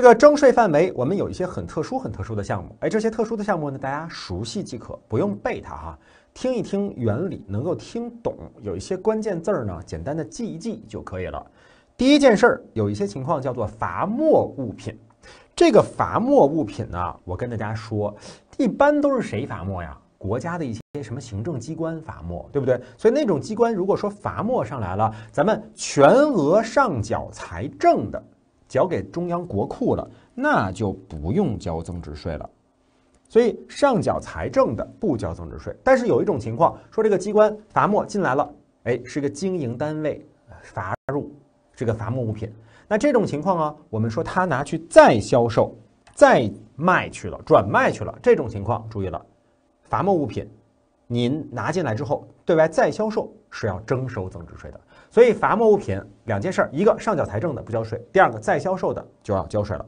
这个征税范围，我们有一些很特殊、很特殊的项目，哎，这些特殊的项目呢，大家熟悉即可，不用背它哈，听一听原理，能够听懂，有一些关键字儿呢，简单的记一记就可以了。第一件事儿，有一些情况叫做罚没物品，这个罚没物品呢，我跟大家说，一般都是谁罚没呀？国家的一些什么行政机关罚没，对不对？所以那种机关如果说罚没上来了，咱们全额上缴财政的。缴给中央国库了，那就不用交增值税了。所以上缴财政的不交增值税。但是有一种情况，说这个机关罚没进来了，哎，是个经营单位罚入这个罚没物品。那这种情况啊，我们说他拿去再销售、再卖去了、转卖去了。这种情况，注意了，罚没物品您拿进来之后对外再销售是要征收增值税的。所以，罚没物品两件事儿：一个上缴财政的不交税，第二个再销售的就要交税了。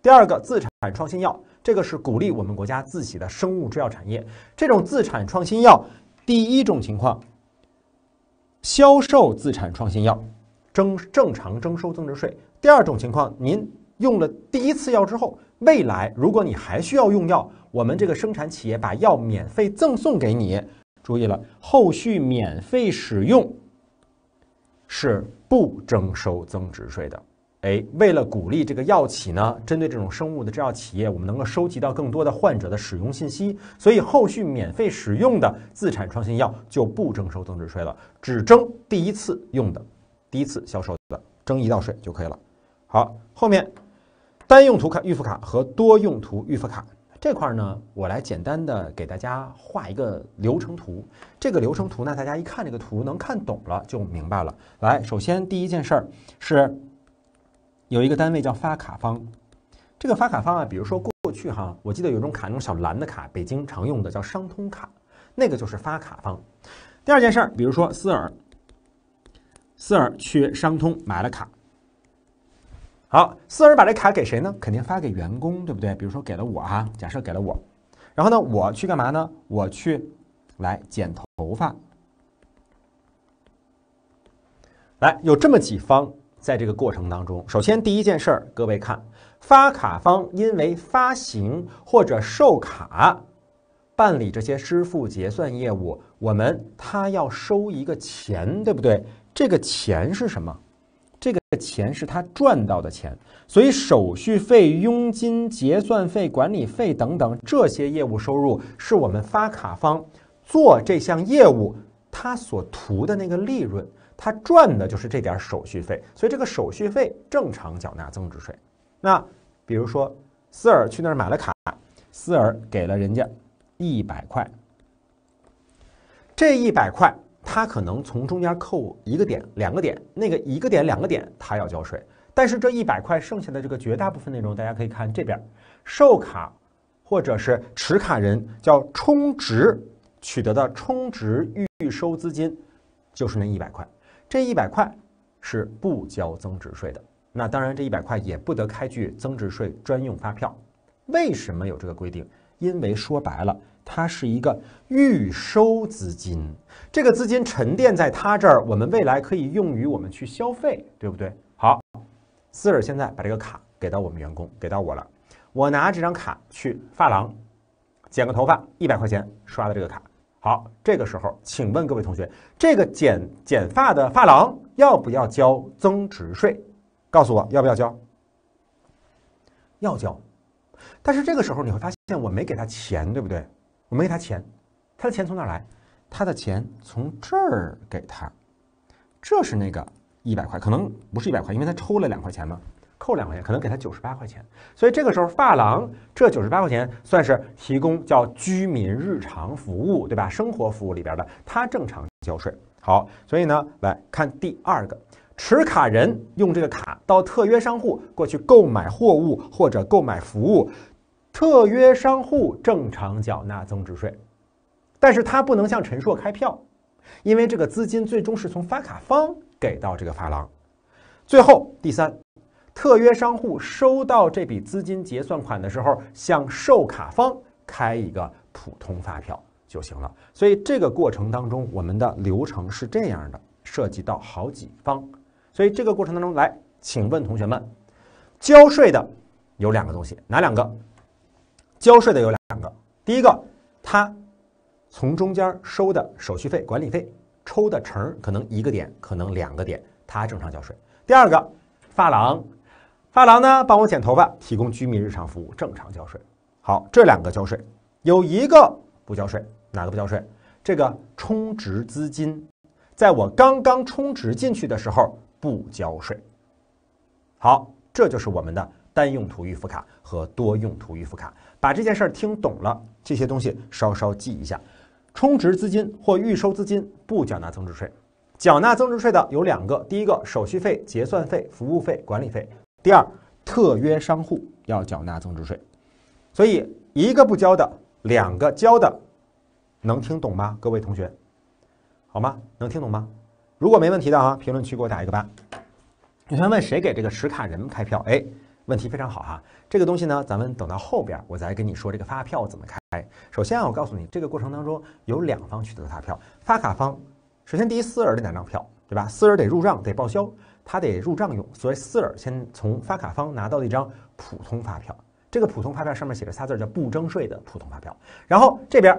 第二个自产创新药，这个是鼓励我们国家自己的生物制药产业。这种自产创新药，第一种情况，销售自产创新药征正常征收增值税；第二种情况，您用了第一次药之后，未来如果你还需要用药，我们这个生产企业把药免费赠送给你。注意了，后续免费使用。是不征收增值税的。哎，为了鼓励这个药企呢，针对这种生物的制药企业，我们能够收集到更多的患者的使用信息，所以后续免费使用的自产创新药就不征收增值税了，只征第一次用的、第一次销售的征一道税就可以了。好，后面单用途卡预付卡和多用途预付卡。这块儿呢，我来简单的给大家画一个流程图。这个流程图呢，大家一看这个图能看懂了就明白了。来，首先第一件事儿是有一个单位叫发卡方，这个发卡方啊，比如说过去哈，我记得有种卡，那种小蓝的卡，北京常用的叫商通卡，那个就是发卡方。第二件事儿，比如说思尔，思尔去商通买了卡。好，四人把这卡给谁呢？肯定发给员工，对不对？比如说给了我哈，假设给了我，然后呢，我去干嘛呢？我去来剪头发。来，有这么几方在这个过程当中。首先第一件事儿，各位看，发卡方因为发行或者售卡办理这些支付结算业务，我们他要收一个钱，对不对？这个钱是什么？这个钱是他赚到的钱，所以手续费、佣金、结算费、管理费等等这些业务收入，是我们发卡方做这项业务他所图的那个利润，他赚的就是这点手续费。所以这个手续费正常缴纳增值税。那比如说，斯尔去那儿买了卡，斯尔给了人家一百块，这一百块。他可能从中间扣一个点、两个点，那个一个点、两个点，他要交税。但是这一百块剩下的这个绝大部分内容，大家可以看这边，售卡或者是持卡人叫充值取得的充值预收资金，就是那一百块。这一百块是不交增值税的。那当然，这一百块也不得开具增值税专用发票。为什么有这个规定？因为说白了。它是一个预收资金，这个资金沉淀在它这儿，我们未来可以用于我们去消费，对不对？好，斯尔现在把这个卡给到我们员工，给到我了。我拿这张卡去发廊剪个头发，一百块钱刷的这个卡。好，这个时候，请问各位同学，这个剪剪发的发廊要不要交增值税？告诉我要不要交？要交。但是这个时候你会发现，我没给他钱，对不对？我没给他钱，他的钱从哪来？他的钱从这儿给他，这是那个一百块，可能不是一百块，因为他抽了两块钱嘛，扣两块钱，可能给他九十八块钱。所以这个时候，发廊这九十八块钱算是提供叫居民日常服务，对吧？生活服务里边的，他正常交税。好，所以呢，来看第二个，持卡人用这个卡到特约商户过去购买货物或者购买服务。特约商户正常缴纳增值税，但是他不能向陈硕开票，因为这个资金最终是从发卡方给到这个发廊。最后，第三，特约商户收到这笔资金结算款的时候，向售卡方开一个普通发票就行了。所以这个过程当中，我们的流程是这样的，涉及到好几方。所以这个过程当中，来，请问同学们，交税的有两个东西，哪两个？交税的有两个，第一个他从中间收的手续费、管理费抽的成，可能一个点，可能两个点，他正常交税。第二个发廊，发廊呢帮我剪头发，提供居民日常服务，正常交税。好，这两个交税，有一个不交税，哪个不交税？这个充值资金，在我刚刚充值进去的时候不交税。好，这就是我们的。单用途预付卡和多用途预付卡，把这件事儿听懂了，这些东西稍稍记一下。充值资金或预收资金不缴纳增值税，缴纳增值税的有两个：第一个，手续费、结算费、服务费、管理费；第二，特约商户要缴纳增值税。所以，一个不交的，两个交的，能听懂吗？各位同学，好吗？能听懂吗？如果没问题的啊，评论区给我打一个八。你先问谁给这个持卡人开票？哎。问题非常好哈，这个东西呢，咱们等到后边儿我再跟你说这个发票怎么开。首先啊，我告诉你，这个过程当中有两方取得的发票，发卡方首先第一，私人的两张票，对吧？私人得入账得报销，他得入账用，所以私人先从发卡方拿到一张普通发票，这个普通发票上面写着仨字儿叫不征税的普通发票。然后这边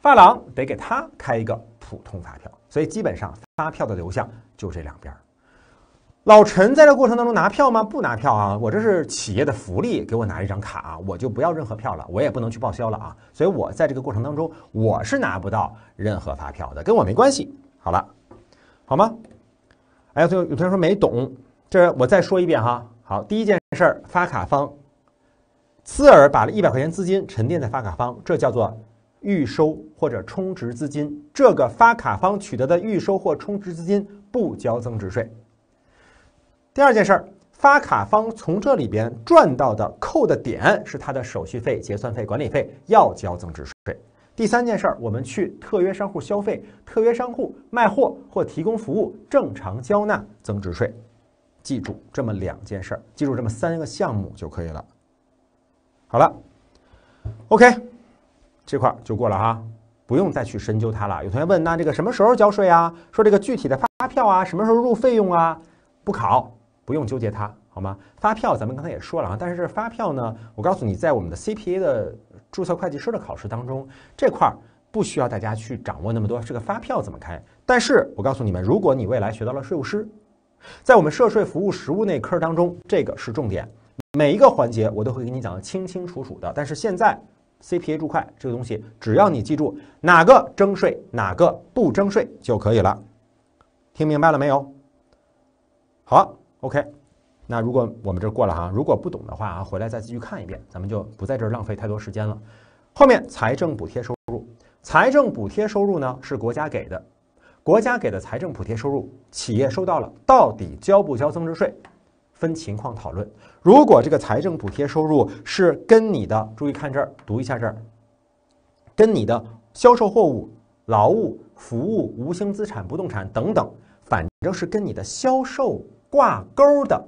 发廊得给他开一个普通发票，所以基本上发票的流向就这两边儿。老陈在这过程当中拿票吗？不拿票啊！我这是企业的福利，给我拿一张卡，啊，我就不要任何票了，我也不能去报销了啊！所以我在这个过程当中，我是拿不到任何发票的，跟我没关系。好了，好吗？哎，有有同学说没懂，这我再说一遍哈。好，第一件事儿，发卡方，滋尔把了一百块钱资金沉淀在发卡方，这叫做预收或者充值资金。这个发卡方取得的预收或充值资金不交增值税。第二件事儿，发卡方从这里边赚到的扣的点是他的手续费、结算费、管理费要交增值税。第三件事儿，我们去特约商户消费，特约商户卖货或提供服务正常交纳增值税。记住这么两件事儿，记住这么三个项目就可以了。好了，OK，这块儿就过了哈，不用再去深究它了。有同学问，那这个什么时候交税啊？说这个具体的发票啊，什么时候入费用啊？不考。不用纠结它，好吗？发票咱们刚才也说了啊，但是这发票呢，我告诉你，在我们的 CPA 的注册会计师的考试当中，这块儿不需要大家去掌握那么多，这个发票怎么开？但是我告诉你们，如果你未来学到了税务师，在我们涉税服务实务那科儿当中，这个是重点，每一个环节我都会给你讲的清清楚楚的。但是现在 CPA 注会这个东西，只要你记住哪个征税，哪个不征税就可以了，听明白了没有？好。OK，那如果我们这过了哈，如果不懂的话啊，回来再继续看一遍，咱们就不在这儿浪费太多时间了。后面财政补贴收入，财政补贴收入呢是国家给的，国家给的财政补贴收入，企业收到了，到底交不交增值税？分情况讨论。如果这个财政补贴收入是跟你的，注意看这儿，读一下这儿，跟你的销售货物、劳务、服务、无形资产、不动产等等，反正是跟你的销售。挂钩的，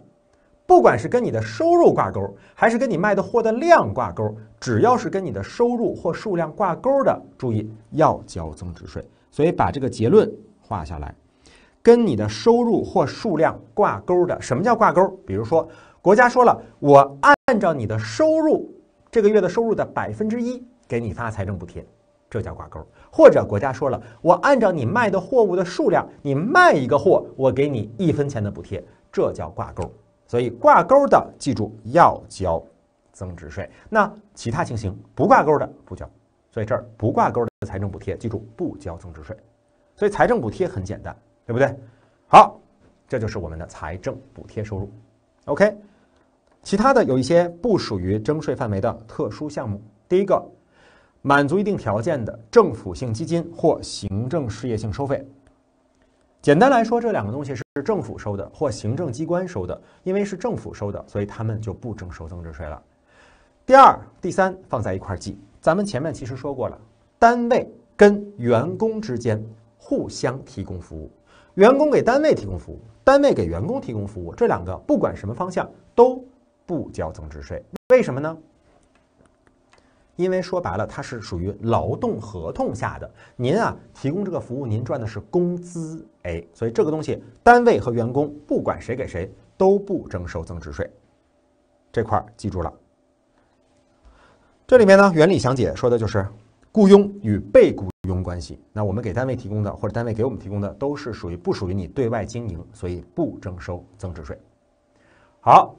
不管是跟你的收入挂钩，还是跟你卖的货的量挂钩，只要是跟你的收入或数量挂钩的，注意要交增值税。所以把这个结论画下来，跟你的收入或数量挂钩的，什么叫挂钩？比如说，国家说了，我按照你的收入这个月的收入的百分之一给你发财政补贴，这叫挂钩。或者国家说了，我按照你卖的货物的数量，你卖一个货，我给你一分钱的补贴，这叫挂钩。所以挂钩的，记住要交增值税。那其他情形不挂钩的不交。所以这儿不挂钩的财政补贴，记住不交增值税。所以财政补贴很简单，对不对？好，这就是我们的财政补贴收入。OK，其他的有一些不属于征税范围的特殊项目，第一个。满足一定条件的政府性基金或行政事业性收费，简单来说，这两个东西是政府收的或行政机关收的。因为是政府收的，所以他们就不征收增值税了。第二、第三放在一块儿记。咱们前面其实说过了，单位跟员工之间互相提供服务，员工给单位提供服务，单位给员工提供服务，这两个不管什么方向都不交增值税。为什么呢？因为说白了，它是属于劳动合同下的。您啊，提供这个服务，您赚的是工资，哎，所以这个东西，单位和员工不管谁给谁，都不征收增值税。这块儿记住了。这里面呢，原理详解说的就是雇佣与被雇佣关系。那我们给单位提供的，或者单位给我们提供的，都是属于不属于你对外经营，所以不征收增值税。好，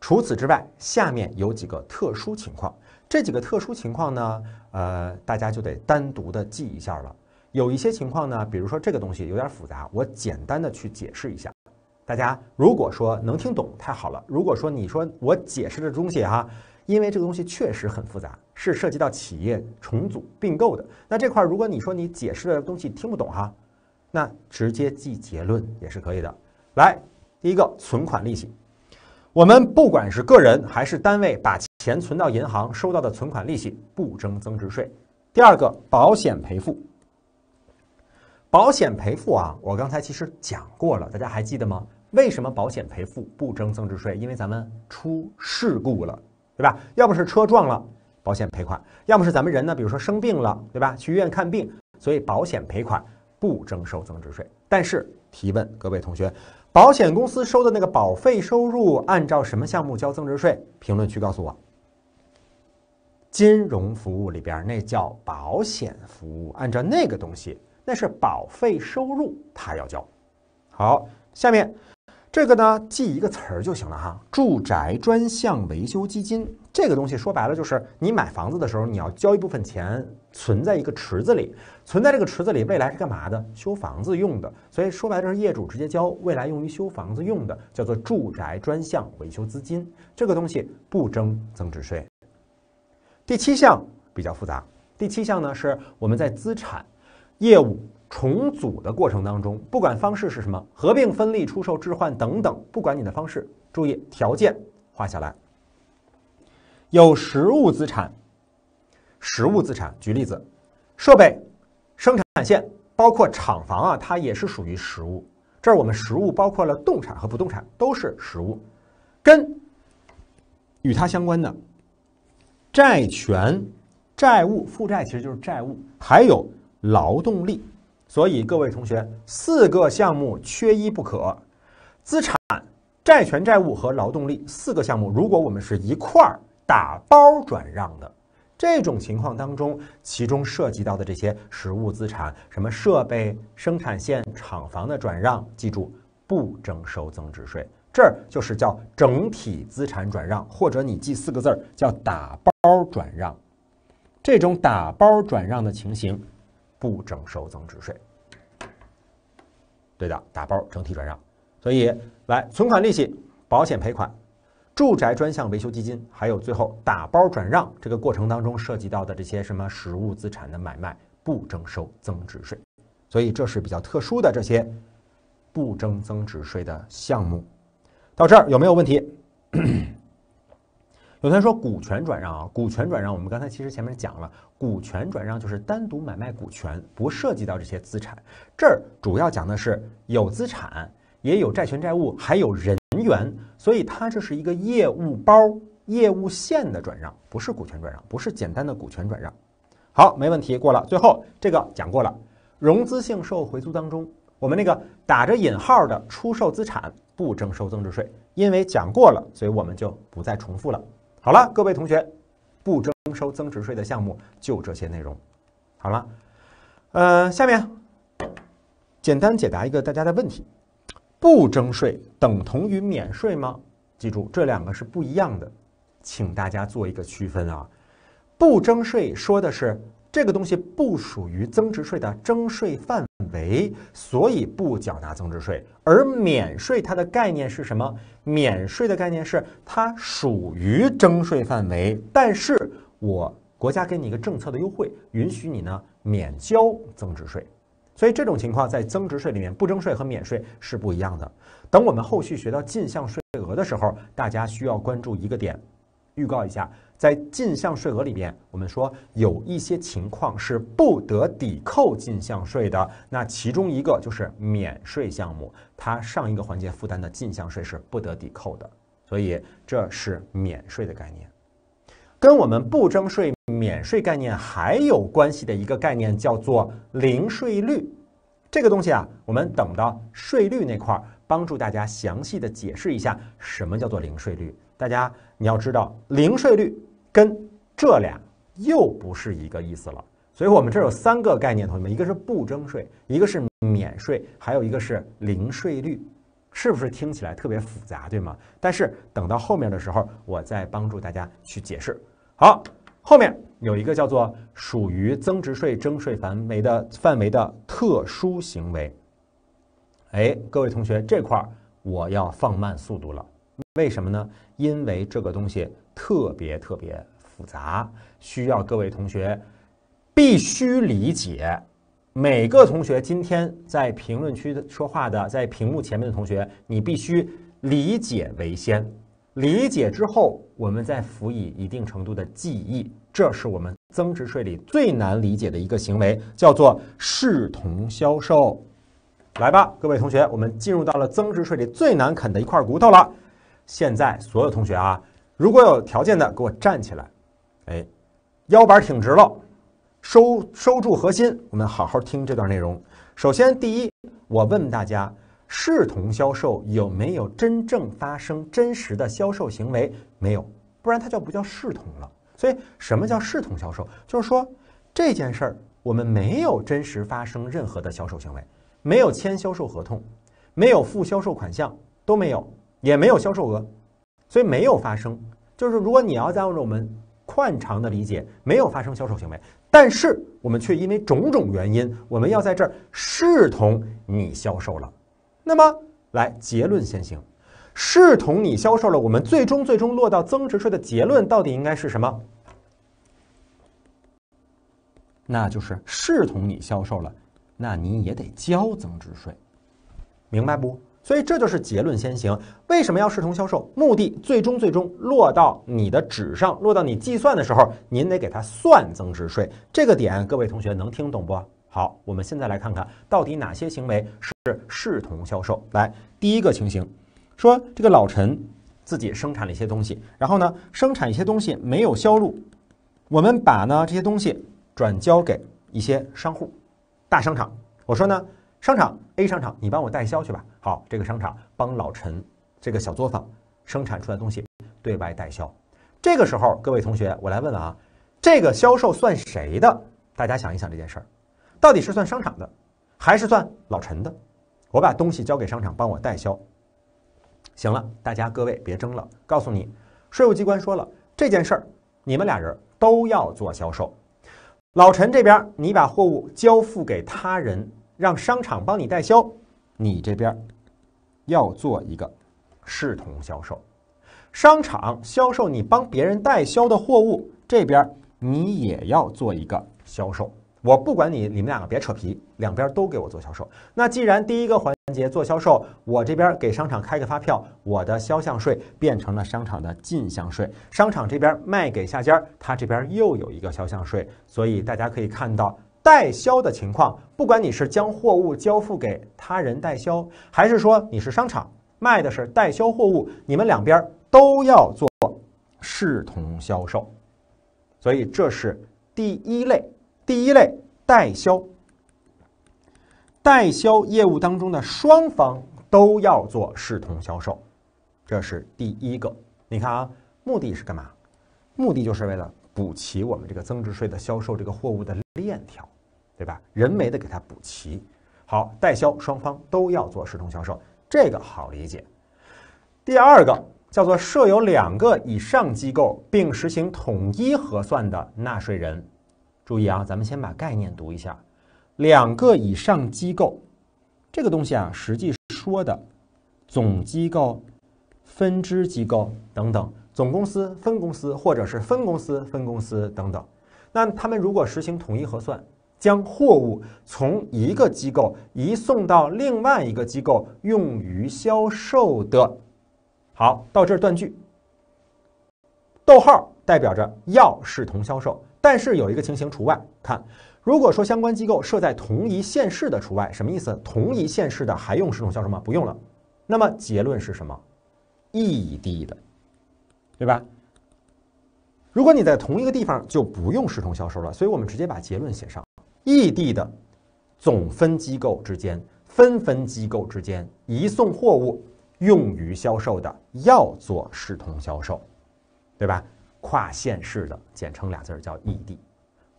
除此之外，下面有几个特殊情况。这几个特殊情况呢，呃，大家就得单独的记一下了。有一些情况呢，比如说这个东西有点复杂，我简单的去解释一下。大家如果说能听懂，太好了；如果说你说我解释的东西哈，因为这个东西确实很复杂，是涉及到企业重组并购的。那这块儿，如果你说你解释的东西听不懂哈，那直接记结论也是可以的。来，第一个存款利息。我们不管是个人还是单位，把钱存到银行，收到的存款利息不征增值税。第二个，保险赔付，保险赔付啊，我刚才其实讲过了，大家还记得吗？为什么保险赔付不征增值税？因为咱们出事故了，对吧？要不是车撞了，保险赔款；要么是咱们人呢，比如说生病了，对吧？去医院看病，所以保险赔款不征收增值税。但是提问各位同学。保险公司收的那个保费收入，按照什么项目交增值税？评论区告诉我。金融服务里边那叫保险服务，按照那个东西，那是保费收入，它要交。好，下面这个呢，记一个词儿就行了哈。住宅专项维修基金，这个东西说白了就是你买房子的时候，你要交一部分钱。存在一个池子里，存在这个池子里，未来是干嘛的？修房子用的。所以说白了，是业主直接交，未来用于修房子用的，叫做住宅专项维修资金。这个东西不征增值税。第七项比较复杂。第七项呢，是我们在资产业务重组的过程当中，不管方式是什么，合并、分立、出售、置换等等，不管你的方式，注意条件画下来。有实物资产。实物资产，举例子，设备、生产线，包括厂房啊，它也是属于实物。这儿我们实物包括了动产和不动产，都是实物。跟与它相关的债权、债务、负债，其实就是债务，还有劳动力。所以各位同学，四个项目缺一不可，资产、债权、债务和劳动力四个项目，如果我们是一块儿打包转让的。这种情况当中，其中涉及到的这些实物资产，什么设备、生产线、厂房的转让，记住不征收增值税。这儿就是叫整体资产转让，或者你记四个字儿叫打包转让。这种打包转让的情形不征收增值税。对的，打包整体转让。所以来，存款利息、保险赔款。住宅专项维修基金，还有最后打包转让这个过程当中涉及到的这些什么实物资产的买卖不征收增值税，所以这是比较特殊的这些不征增值税的项目。到这儿有没有问题？有同学说股权转让啊，股权转让，我们刚才其实前面讲了，股权转让就是单独买卖股权，不涉及到这些资产。这儿主要讲的是有资产，也有债权债务，还有人。元，所以它这是一个业务包、业务线的转让，不是股权转让，不是简单的股权转让。好，没问题，过了。最后这个讲过了，融资性售后回租当中，我们那个打着引号的出售资产不征收增值税，因为讲过了，所以我们就不再重复了。好了，各位同学，不征收增值税的项目就这些内容。好了，呃，下面简单解答一个大家的问题。不征税等同于免税吗？记住，这两个是不一样的，请大家做一个区分啊！不征税说的是这个东西不属于增值税的征税范围，所以不缴纳增值税；而免税它的概念是什么？免税的概念是它属于征税范围，但是我国家给你一个政策的优惠，允许你呢免交增值税。所以这种情况在增值税里面不征税和免税是不一样的。等我们后续学到进项税额的时候，大家需要关注一个点，预告一下，在进项税额里面，我们说有一些情况是不得抵扣进项税的。那其中一个就是免税项目，它上一个环节负担的进项税是不得抵扣的。所以这是免税的概念。跟我们不征税、免税概念还有关系的一个概念叫做零税率，这个东西啊，我们等到税率那块儿帮助大家详细的解释一下什么叫做零税率。大家你要知道，零税率跟这俩又不是一个意思了。所以我们这有三个概念，同学们，一个是不征税，一个是免税，还有一个是零税率，是不是听起来特别复杂，对吗？但是等到后面的时候，我再帮助大家去解释。好，后面有一个叫做属于增值税征税范围的范围的特殊行为。哎，各位同学，这块儿我要放慢速度了。为什么呢？因为这个东西特别特别复杂，需要各位同学必须理解。每个同学今天在评论区的说话的，在屏幕前面的同学，你必须理解为先。理解之后，我们再辅以一定程度的记忆，这是我们增值税里最难理解的一个行为，叫做视同销售。来吧，各位同学，我们进入到了增值税里最难啃的一块骨头了。现在所有同学啊，如果有条件的给我站起来，哎，腰板挺直了，收收住核心，我们好好听这段内容。首先，第一，我问大家。视同销售有没有真正发生真实的销售行为？没有，不然它就不叫视同了。所以，什么叫视同销售？就是说这件事儿，我们没有真实发生任何的销售行为，没有签销售合同，没有付销售款项，都没有，也没有销售额，所以没有发生。就是如果你要再照我们惯常的理解，没有发生销售行为，但是我们却因为种种原因，我们要在这儿视同你销售了。那么，来结论先行，视同你销售了，我们最终最终落到增值税的结论到底应该是什么？那就是视同你销售了，那你也得交增值税，明白不？所以这就是结论先行。为什么要视同销售？目的最终最终落到你的纸上，落到你计算的时候，您得给他算增值税。这个点，各位同学能听懂不？好，我们现在来看看到底哪些行为是视同销售。来，第一个情形，说这个老陈自己生产了一些东西，然后呢，生产一些东西没有销路，我们把呢这些东西转交给一些商户、大商场。我说呢，商场 A 商场，你帮我代销去吧。好，这个商场帮老陈这个小作坊生产出来东西对外代销。这个时候，各位同学，我来问啊，这个销售算谁的？大家想一想这件事儿。到底是算商场的，还是算老陈的？我把东西交给商场帮我代销，行了，大家各位别争了。告诉你，税务机关说了这件事儿，你们俩人都要做销售。老陈这边，你把货物交付给他人，让商场帮你代销，你这边要做一个视同销售。商场销售你帮别人代销的货物，这边你也要做一个销售。我不管你，你们两个别扯皮，两边都给我做销售。那既然第一个环节做销售，我这边给商场开个发票，我的销项税变成了商场的进项税。商场这边卖给下家，他这边又有一个销项税。所以大家可以看到代销的情况，不管你是将货物交付给他人代销，还是说你是商场卖的是代销货物，你们两边都要做视同销售。所以这是第一类。第一类代销，代销业务当中的双方都要做视同销售，这是第一个。你看啊，目的是干嘛？目的就是为了补齐我们这个增值税的销售这个货物的链条，对吧？人为的给它补齐。好，代销双方都要做视同销售，这个好理解。第二个叫做设有两个以上机构并实行统一核算的纳税人。注意啊，咱们先把概念读一下。两个以上机构，这个东西啊，实际说的总机构、分支机构等等，总公司、分公司，或者是分公司、分公司等等。那他们如果实行统一核算，将货物从一个机构移送到另外一个机构用于销售的，好，到这儿断句。逗号代表着要视同销售。但是有一个情形除外，看，如果说相关机构设在同一县市的除外，什么意思？同一县市的还用视同销售吗？不用了。那么结论是什么？异地的，对吧？如果你在同一个地方，就不用视同销售了。所以我们直接把结论写上：异地的总分机构之间、分分机构之间移送货物用于销售的，要做视同销售，对吧？跨县市的简称俩字儿叫异地，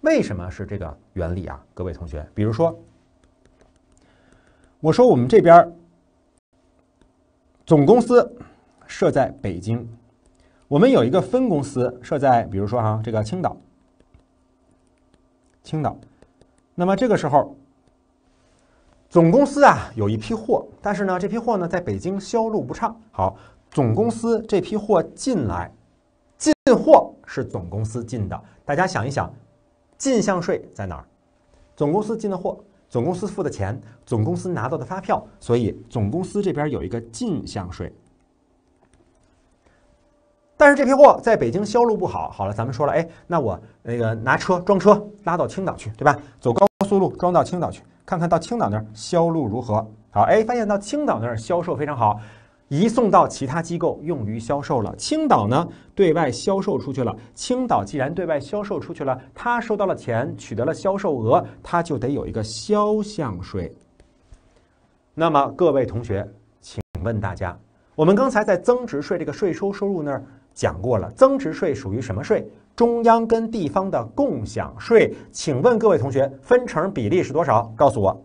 为什么是这个原理啊？各位同学，比如说，我说我们这边儿总公司设在北京，我们有一个分公司设在，比如说哈这个青岛，青岛，那么这个时候，总公司啊有一批货，但是呢这批货呢在北京销路不畅，好，总公司这批货进来。进货是总公司进的，大家想一想，进项税在哪儿？总公司进的货，总公司付的钱，总公司拿到的发票，所以总公司这边有一个进项税。但是这批货在北京销路不好，好了，咱们说了，哎，那我那个拿车装车拉到青岛去，对吧？走高速路装到青岛去，看看到青岛那儿销路如何？好，哎，发现到青岛那儿销售非常好。移送到其他机构用于销售了。青岛呢，对外销售出去了。青岛既然对外销售出去了，他收到了钱，取得了销售额，他就得有一个销项税。那么，各位同学，请问大家，我们刚才在增值税这个税收收入那儿讲过了，增值税属于什么税？中央跟地方的共享税。请问各位同学，分成比例是多少？告诉我，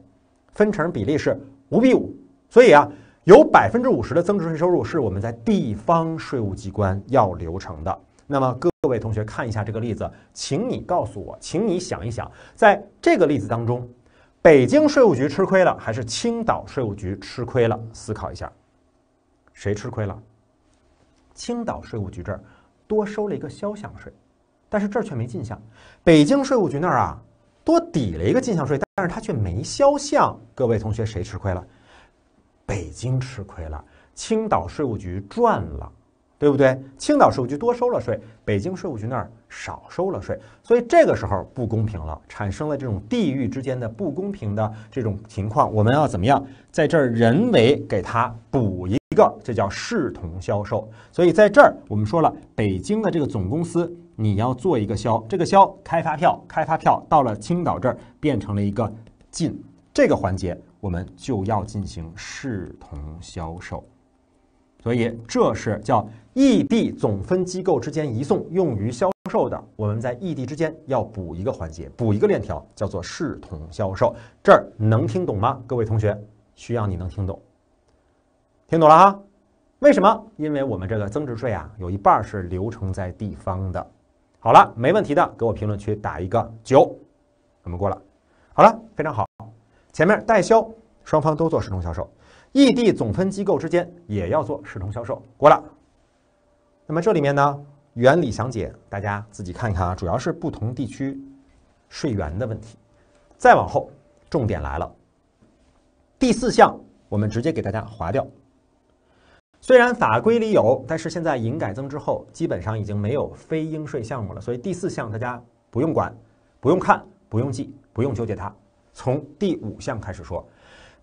分成比例是五比五。所以啊。有百分之五十的增值税收入是我们在地方税务机关要留成的。那么，各位同学看一下这个例子，请你告诉我，请你想一想，在这个例子当中，北京税务局吃亏了还是青岛税务局吃亏了？思考一下，谁吃亏了？青岛税务局这儿多收了一个销项税，但是这儿却没进项；北京税务局那儿啊，多抵了一个进项税，但是他却没销项。各位同学，谁吃亏了？北京吃亏了，青岛税务局赚了，对不对？青岛税务局多收了税，北京税务局那儿少收了税，所以这个时候不公平了，产生了这种地域之间的不公平的这种情况。我们要怎么样？在这儿人为给他补一个，这叫视同销售。所以在这儿我们说了，北京的这个总公司你要做一个销，这个销开发票，开发票到了青岛这儿变成了一个进，这个环节。我们就要进行视同销售，所以这是叫异地总分机构之间移送用于销售的。我们在异地之间要补一个环节，补一个链条，叫做视同销售。这儿能听懂吗？各位同学，需要你能听懂，听懂了哈？为什么？因为我们这个增值税啊，有一半儿是流程在地方的。好了，没问题的，给我评论区打一个九，我们过了。好了，非常好。前面代销双方都做视同销售，异地总分机构之间也要做视同销售。过了，那么这里面呢，原理详解大家自己看一看啊，主要是不同地区税源的问题。再往后，重点来了，第四项我们直接给大家划掉。虽然法规里有，但是现在营改增之后，基本上已经没有非应税项目了，所以第四项大家不用管，不用看，不用记，不用纠结它。从第五项开始说，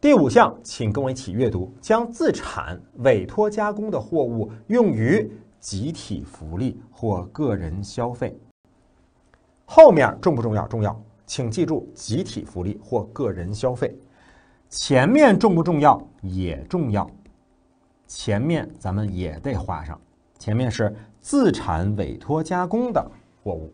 第五项，请跟我一起阅读：将自产、委托加工的货物用于集体福利或个人消费。后面重不重要？重要，请记住集体福利或个人消费。前面重不重要？也重要，前面咱们也得画上。前面是自产、委托加工的货物。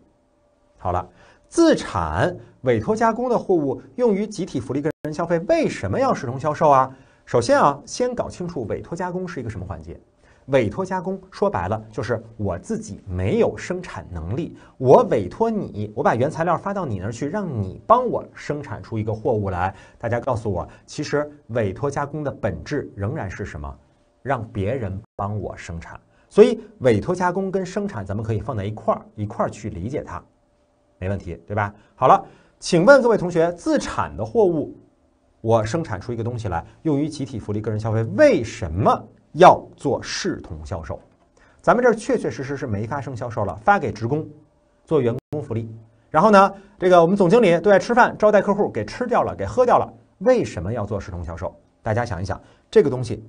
好了。自产委托加工的货物用于集体福利个人消费，为什么要视同销售啊？首先啊，先搞清楚委托加工是一个什么环节。委托加工说白了就是我自己没有生产能力，我委托你，我把原材料发到你那儿去，让你帮我生产出一个货物来。大家告诉我，其实委托加工的本质仍然是什么？让别人帮我生产。所以委托加工跟生产咱们可以放在一块儿一块儿去理解它。没问题，对吧？好了，请问各位同学，自产的货物，我生产出一个东西来，用于集体福利、个人消费，为什么要做视同销售？咱们这儿确确实实是没发生销售了，发给职工做员工福利。然后呢，这个我们总经理对外吃饭，招待客户给吃掉了，给喝掉了，为什么要做视同销售？大家想一想，这个东西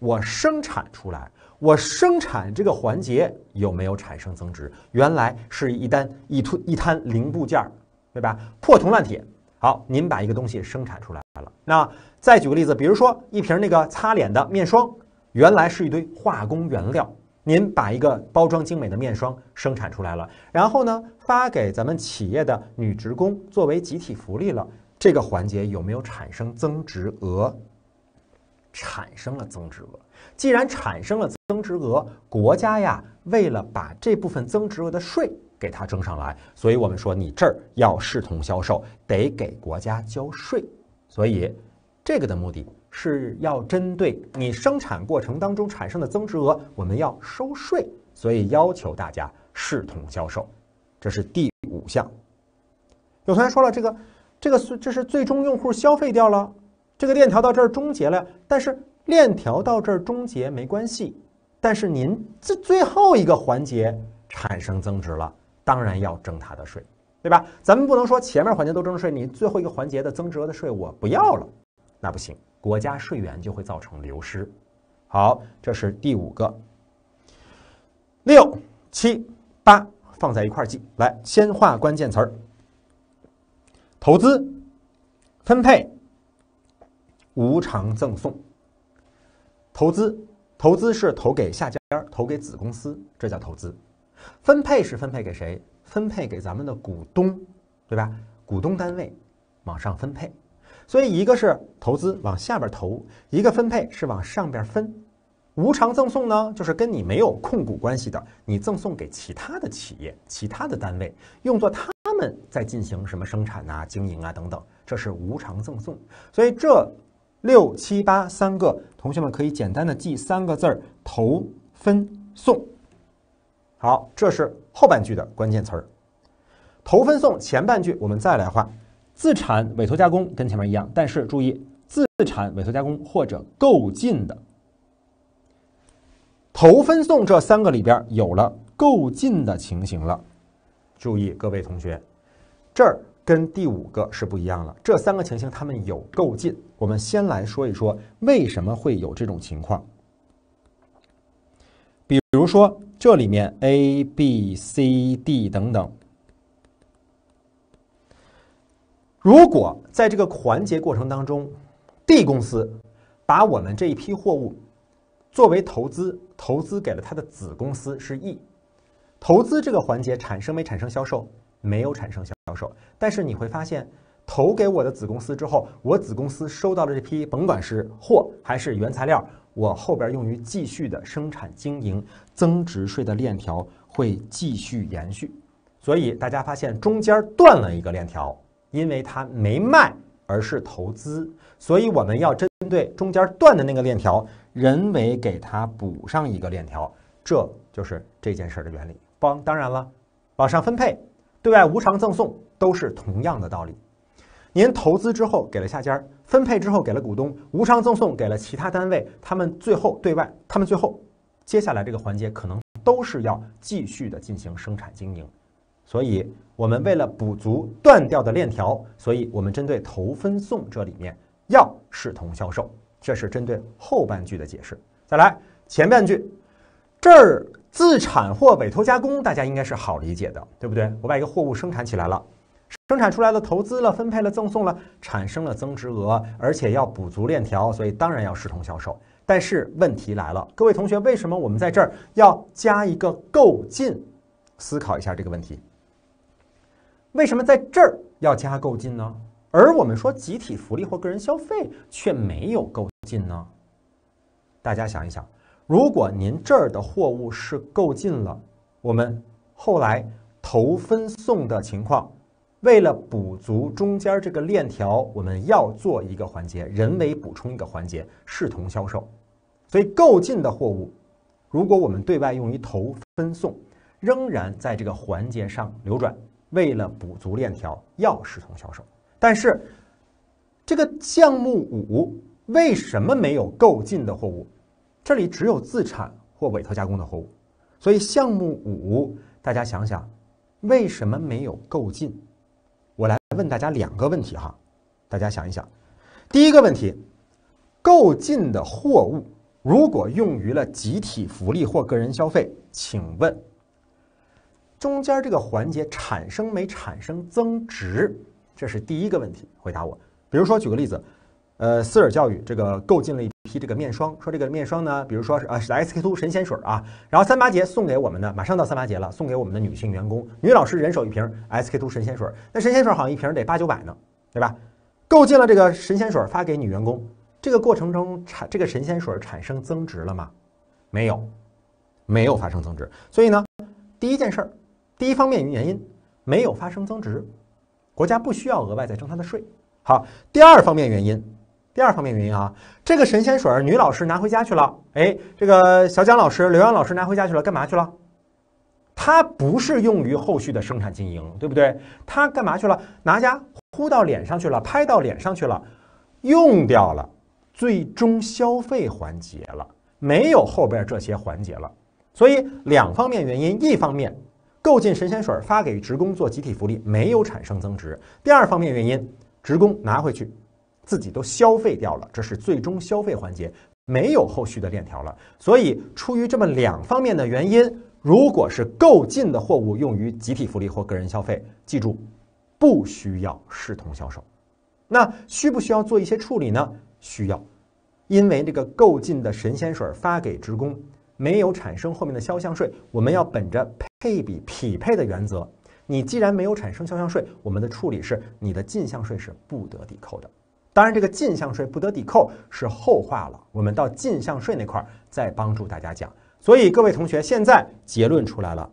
我生产出来。我生产这个环节有没有产生增值？原来是一单一堆一摊零部件儿，对吧？破铜烂铁。好，您把一个东西生产出来了。那再举个例子，比如说一瓶那个擦脸的面霜，原来是一堆化工原料，您把一个包装精美的面霜生产出来了，然后呢发给咱们企业的女职工作为集体福利了。这个环节有没有产生增值额？产生了增值额。既然产生了增值额，国家呀，为了把这部分增值额的税给它征上来，所以我们说你这儿要视同销售，得给国家交税。所以这个的目的是要针对你生产过程当中产生的增值额，我们要收税，所以要求大家视同销售，这是第五项。有同学说了，这个这个是这是最终用户消费掉了，这个链条到这儿终结了，但是。链条到这儿终结没关系，但是您这最后一个环节产生增值了，当然要征它的税，对吧？咱们不能说前面环节都征税，你最后一个环节的增值额的税我不要了，那不行，国家税源就会造成流失。好，这是第五个，六七八放在一块儿记，来，先画关键词儿：投资、分配、无偿赠送。投资，投资是投给下家，投给子公司，这叫投资；分配是分配给谁？分配给咱们的股东，对吧？股东单位往上分配，所以一个是投资往下边投，一个分配是往上边分。无偿赠送呢，就是跟你没有控股关系的，你赠送给其他的企业、其他的单位，用作他们在进行什么生产啊、经营啊等等，这是无偿赠送。所以这。六七八三个，同学们可以简单的记三个字儿：投分送。好，这是后半句的关键词儿。投分送前半句我们再来画：自产、委托加工跟前面一样，但是注意自产、委托加工或者购进的投分送这三个里边有了购进的情形了。注意各位同学，这儿。跟第五个是不一样了。这三个情形，他们有购进。我们先来说一说为什么会有这种情况。比如说，这里面 A、B、C、D 等等，如果在这个环节过程当中，D 公司把我们这一批货物作为投资，投资给了它的子公司是 E，投资这个环节产生没产生销售？没有产生销。销售，但是你会发现，投给我的子公司之后，我子公司收到了这批，甭管是货还是原材料，我后边用于继续的生产经营，增值税的链条会继续延续。所以大家发现中间断了一个链条，因为它没卖，而是投资。所以我们要针对中间断的那个链条，人为给它补上一个链条。这就是这件事的原理。帮，当然了，往上分配。对外无偿赠送都是同样的道理。您投资之后给了下家，分配之后给了股东，无偿赠送给了其他单位，他们最后对外，他们最后接下来这个环节可能都是要继续的进行生产经营。所以我们为了补足断掉的链条，所以我们针对投分送这里面要视同销售，这是针对后半句的解释。再来前半句，这儿。自产或委托加工，大家应该是好理解的，对不对？我把一个货物生产起来了，生产出来了，投资了，分配了，赠送了，产生了增值额，而且要补足链条，所以当然要视同销售。但是问题来了，各位同学，为什么我们在这儿要加一个购进？思考一下这个问题，为什么在这儿要加购进呢？而我们说集体福利或个人消费却没有购进呢？大家想一想。如果您这儿的货物是购进了，我们后来投分送的情况，为了补足中间这个链条，我们要做一个环节，人为补充一个环节，视同销售。所以购进的货物，如果我们对外用于投分送，仍然在这个环节上流转。为了补足链条，要视同销售。但是这个项目五为什么没有购进的货物？这里只有自产或委托加工的货物，所以项目五，大家想想，为什么没有购进？我来问大家两个问题哈，大家想一想。第一个问题，购进的货物如果用于了集体福利或个人消费，请问中间这个环节产生没产生增值？这是第一个问题，回答我。比如说，举个例子。呃，思尔教育这个购进了一批这个面霜，说这个面霜呢，比如说呃是 S K two 神仙水啊，然后三八节送给我们的，马上到三八节了，送给我们的女性员工、女老师人手一瓶 S K two 神仙水。那神仙水好像一瓶得八九百呢，对吧？购进了这个神仙水发给女员工，这个过程中产这个神仙水产生增值了吗？没有，没有发生增值。所以呢，第一件事儿，第一方面原因没有发生增值，国家不需要额外再征它的税。好，第二方面原因。第二方面原因啊，这个神仙水女老师拿回家去了，哎，这个小蒋老师、刘洋老师拿回家去了，干嘛去了？它不是用于后续的生产经营，对不对？它干嘛去了？拿家呼到脸上去了，拍到脸上去了，用掉了，最终消费环节了，没有后边这些环节了。所以两方面原因：一方面购进神仙水发给职工做集体福利，没有产生增值；第二方面原因，职工拿回去。自己都消费掉了，这是最终消费环节，没有后续的链条了。所以，出于这么两方面的原因，如果是购进的货物用于集体福利或个人消费，记住，不需要视同销售。那需不需要做一些处理呢？需要，因为这个购进的神仙水发给职工，没有产生后面的销项税。我们要本着配比匹配的原则，你既然没有产生销项税，我们的处理是你的进项税是不得抵扣的。当然，这个进项税不得抵扣是后话了。我们到进项税那块儿再帮助大家讲。所以，各位同学，现在结论出来了：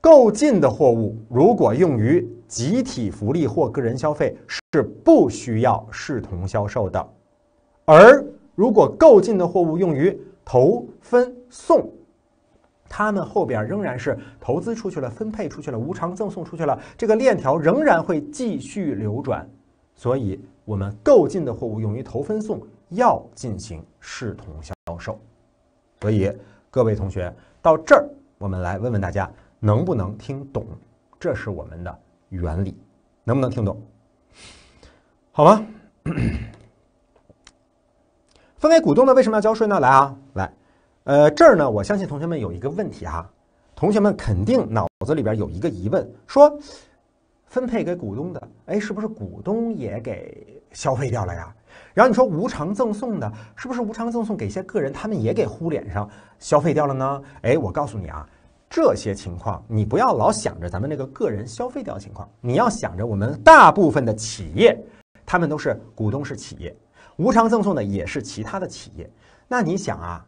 购进的货物如果用于集体福利或个人消费，是不需要视同销售的；而如果购进的货物用于投分送，他们后边仍然是投资出去了、分配出去了、无偿赠送出去了，这个链条仍然会继续流转。所以。我们购进的货物用于投分送，要进行视同销售，所以各位同学到这儿，我们来问问大家能不能听懂？这是我们的原理，能不能听懂？好吧？分为股东的为什么要交税呢？来啊，来，呃，这儿呢，我相信同学们有一个问题啊，同学们肯定脑子里边有一个疑问，说。分配给股东的，哎，是不是股东也给消费掉了呀？然后你说无偿赠送的，是不是无偿赠送给一些个人，他们也给糊脸上消费掉了呢？哎，我告诉你啊，这些情况你不要老想着咱们那个个人消费掉情况，你要想着我们大部分的企业，他们都是股东是企业，无偿赠送的也是其他的企业。那你想啊，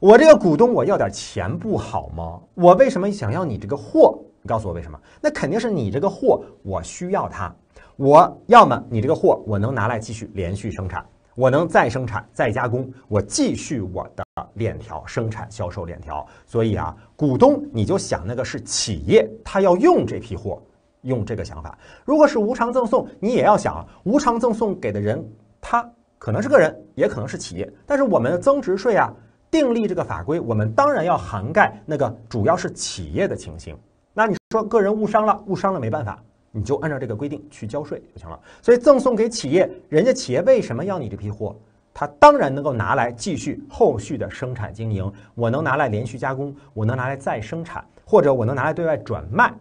我这个股东我要点钱不好吗？我为什么想要你这个货？告诉我为什么？那肯定是你这个货我需要它，我要么你这个货我能拿来继续连续生产，我能再生产再加工，我继续我的链条生产销售链条。所以啊，股东你就想那个是企业，他要用这批货，用这个想法。如果是无偿赠送，你也要想无偿赠送给的人，他可能是个人，也可能是企业。但是我们的增值税啊订立这个法规，我们当然要涵盖那个主要是企业的情形。那你说个人误伤了，误伤了没办法，你就按照这个规定去交税就行了。所以赠送给企业，人家企业为什么要你这批货？他当然能够拿来继续后续的生产经营，我能拿来连续加工，我能拿来再生产，或者我能拿来对外转卖。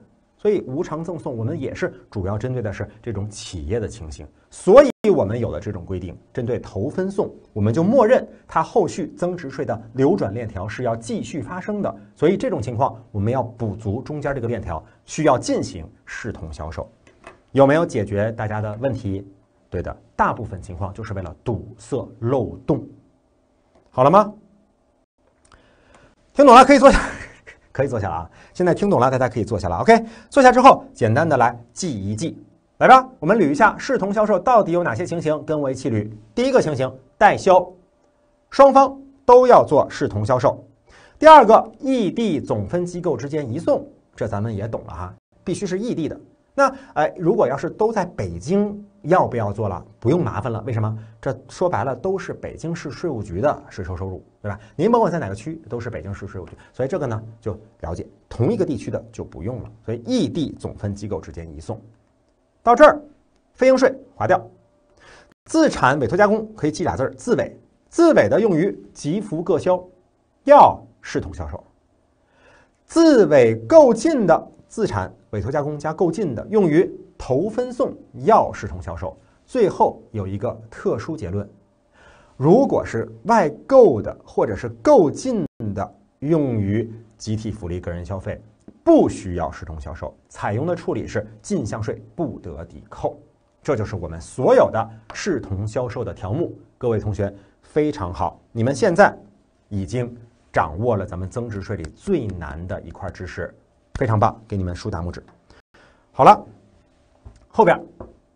所以无偿赠送，我们也是主要针对的是这种企业的情形，所以我们有了这种规定。针对投分送，我们就默认它后续增值税的流转链条是要继续发生的，所以这种情况我们要补足中间这个链条，需要进行视同销售。有没有解决大家的问题？对的，大部分情况就是为了堵塞漏洞。好了吗？听懂了可以坐下。可以坐下了啊！现在听懂了，大家可以坐下了。OK，坐下之后，简单的来记一记，来吧，我们捋一下视同销售到底有哪些情形，跟我一起捋。第一个情形，代销，双方都要做视同销售。第二个，异地总分机构之间移送，这咱们也懂了哈，必须是异地的。那哎，如果要是都在北京，要不要做了？不用麻烦了。为什么？这说白了都是北京市税务局的税收收入，对吧？您甭管在哪个区，都是北京市税务局。所以这个呢，就了解同一个地区的就不用了。所以异地总分机构之间移送，到这儿，非应税划掉，自产委托加工可以记俩字儿自委，自委的用于集服各销要视同销售，自委购进的自产。委托加工加购进的，用于投分送要视同销售。最后有一个特殊结论：如果是外购的或者是购进的，用于集体福利、个人消费，不需要视同销售。采用的处理是进项税不得抵扣。这就是我们所有的视同销售的条目。各位同学非常好，你们现在已经掌握了咱们增值税里最难的一块知识。非常棒，给你们竖大拇指。好了，后边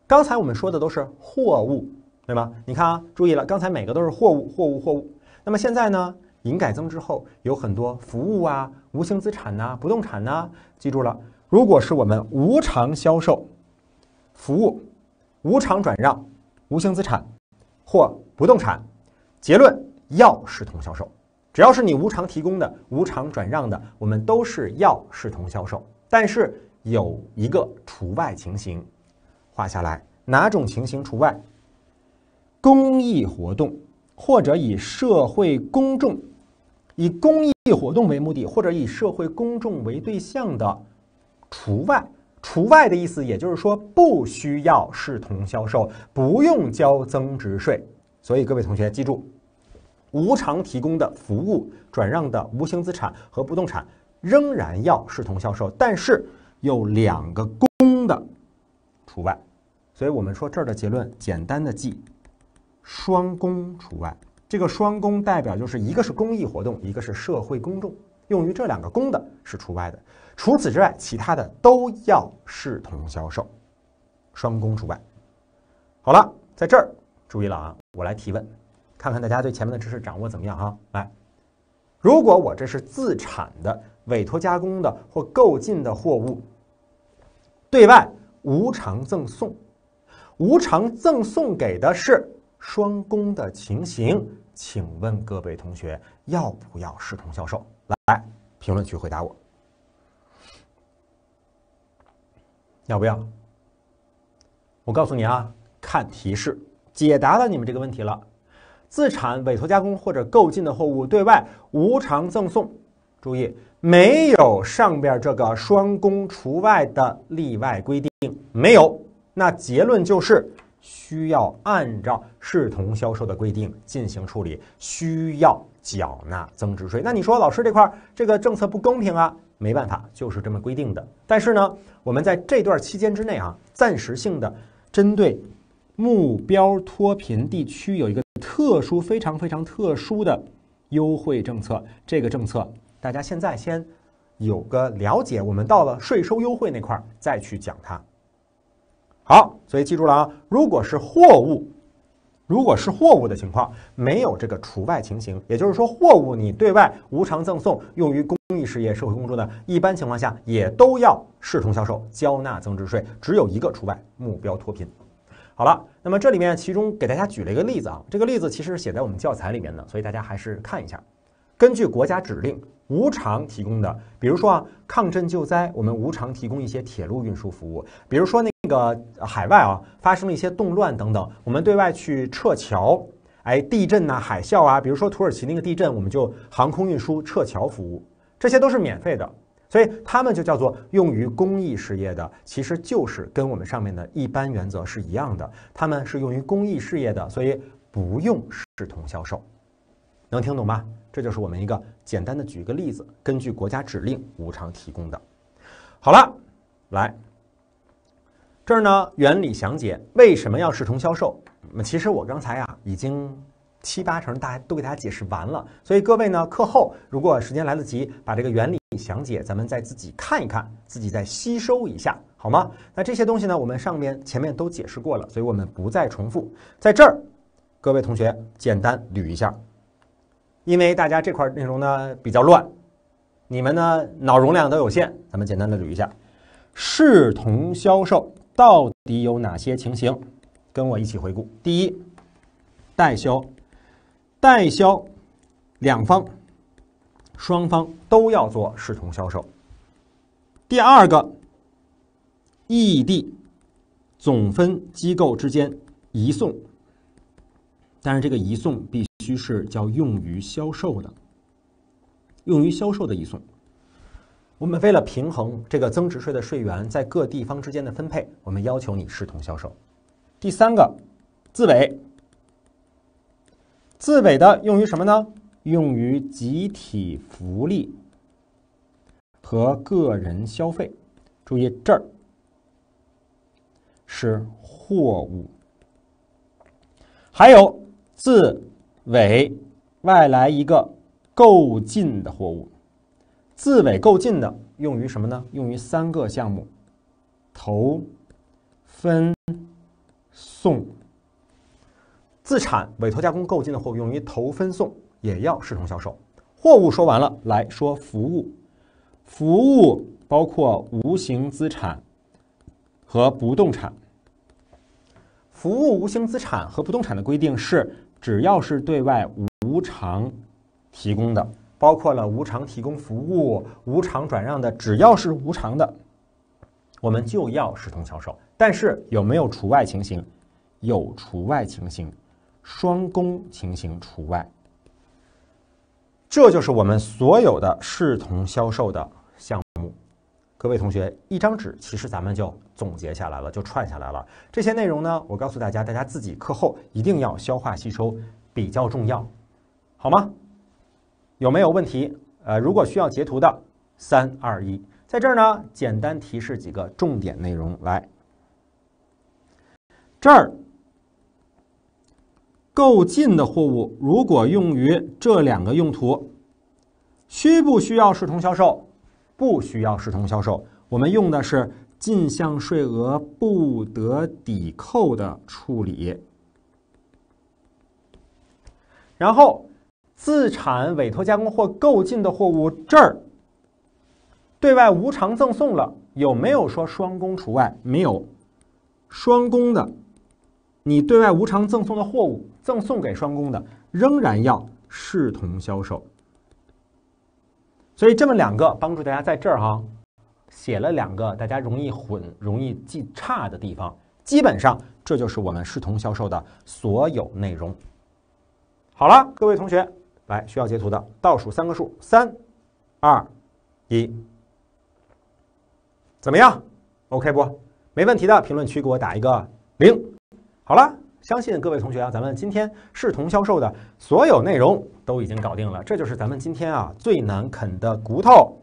刚才我们说的都是货物，对吧？你看，啊，注意了，刚才每个都是货物，货物，货物。那么现在呢？营改增之后，有很多服务啊、无形资产呐、不动产呐。记住了，如果是我们无偿销售服务、无偿转让无形资产或不动产，结论要视同销售。只要是你无偿提供的、无偿转让的，我们都是要视同销售。但是有一个除外情形，划下来，哪种情形除外？公益活动或者以社会公众、以公益活动为目的或者以社会公众为对象的，除外。除外的意思，也就是说，不需要视同销售，不用交增值税。所以，各位同学记住。无偿提供的服务、转让的无形资产和不动产，仍然要视同销售，但是有两个公的除外。所以我们说这儿的结论简单的记：双公除外。这个双公代表就是一个是公益活动，一个是社会公众。用于这两个公的是除外的，除此之外，其他的都要视同销售。双公除外。好了，在这儿注意了啊，我来提问。看看大家对前面的知识掌握怎么样啊？来，如果我这是自产的、委托加工的或购进的货物，对外无偿赠送，无偿赠送给的是双供的情形，请问各位同学要不要视同销售？来，评论区回答我，要不要？我告诉你啊，看提示，解答了你们这个问题了。自产、委托加工或者购进的货物对外无偿赠送，注意没有上边这个双供除外的例外规定，没有。那结论就是需要按照视同销售的规定进行处理，需要缴纳增值税。那你说老师这块这个政策不公平啊？没办法，就是这么规定的。但是呢，我们在这段期间之内啊，暂时性的针对目标脱贫地区有一个。特殊非常非常特殊的优惠政策，这个政策大家现在先有个了解，我们到了税收优惠那块再去讲它。好，所以记住了啊，如果是货物，如果是货物的情况，没有这个除外情形，也就是说，货物你对外无偿赠送用于公益事业、社会工作呢，一般情况下也都要视同销售，缴纳增值税。只有一个除外，目标脱贫。好了，那么这里面其中给大家举了一个例子啊，这个例子其实是写在我们教材里面的，所以大家还是看一下。根据国家指令无偿提供的，比如说啊，抗震救灾，我们无偿提供一些铁路运输服务；比如说那个海外啊，发生了一些动乱等等，我们对外去撤侨，哎，地震呐、海啸啊，比如说土耳其那个地震，我们就航空运输撤侨服务，这些都是免费的。所以它们就叫做用于公益事业的，其实就是跟我们上面的一般原则是一样的。他们是用于公益事业的，所以不用视同销售，能听懂吗？这就是我们一个简单的举个例子，根据国家指令无偿提供的。好了，来这儿呢，原理详解为什么要视同销售？那么其实我刚才啊已经。七八成大家都给大家解释完了，所以各位呢，课后如果时间来得及，把这个原理详解，咱们再自己看一看，自己再吸收一下，好吗？那这些东西呢，我们上面前面都解释过了，所以我们不再重复。在这儿，各位同学简单捋一下，因为大家这块内容呢比较乱，你们呢脑容量都有限，咱们简单的捋一下，视同销售到底有哪些情形？跟我一起回顾：第一，代销。代销两方，双方都要做视同销售。第二个异地总分机构之间移送，但是这个移送必须是叫用于销售的，用于销售的移送。我们为了平衡这个增值税的税源在各地方之间的分配，我们要求你视同销售。第三个自委自委的用于什么呢？用于集体福利和个人消费。注意这儿是货物。还有自委外来一个购进的货物，自委购进的用于什么呢？用于三个项目：投、分、送。自产、委托加工购进的货物用于投分送，也要视同销售。货物说完了，来说服务。服务包括无形资产和不动产。服务、无形资产和不动产的规定是，只要是对外无偿提供的，包括了无偿提供服务、无偿转让的，只要是无偿的，我们就要视同销售。但是有没有除外情形？有除外情形。双供情形除外，这就是我们所有的视同销售的项目。各位同学，一张纸其实咱们就总结下来了，就串下来了这些内容呢。我告诉大家，大家自己课后一定要消化吸收，比较重要，好吗？有没有问题？呃，如果需要截图的，三二一，在这儿呢，简单提示几个重点内容，来这儿。购进的货物如果用于这两个用途，需不需要视同销售？不需要视同销售，我们用的是进项税额不得抵扣的处理。然后自产委托加工或购进的货物这儿对外无偿赠送了，有没有说双供除外？没有，双供的。你对外无偿赠送的货物，赠送给双工的，仍然要视同销售。所以这么两个帮助大家在这儿哈，写了两个大家容易混、容易记差的地方。基本上这就是我们视同销售的所有内容。好了，各位同学，来需要截图的，倒数三个数，三、二、一，怎么样？OK 不？没问题的，评论区给我打一个零。好了，相信各位同学啊，咱们今天视同销售的所有内容都已经搞定了，这就是咱们今天啊最难啃的骨头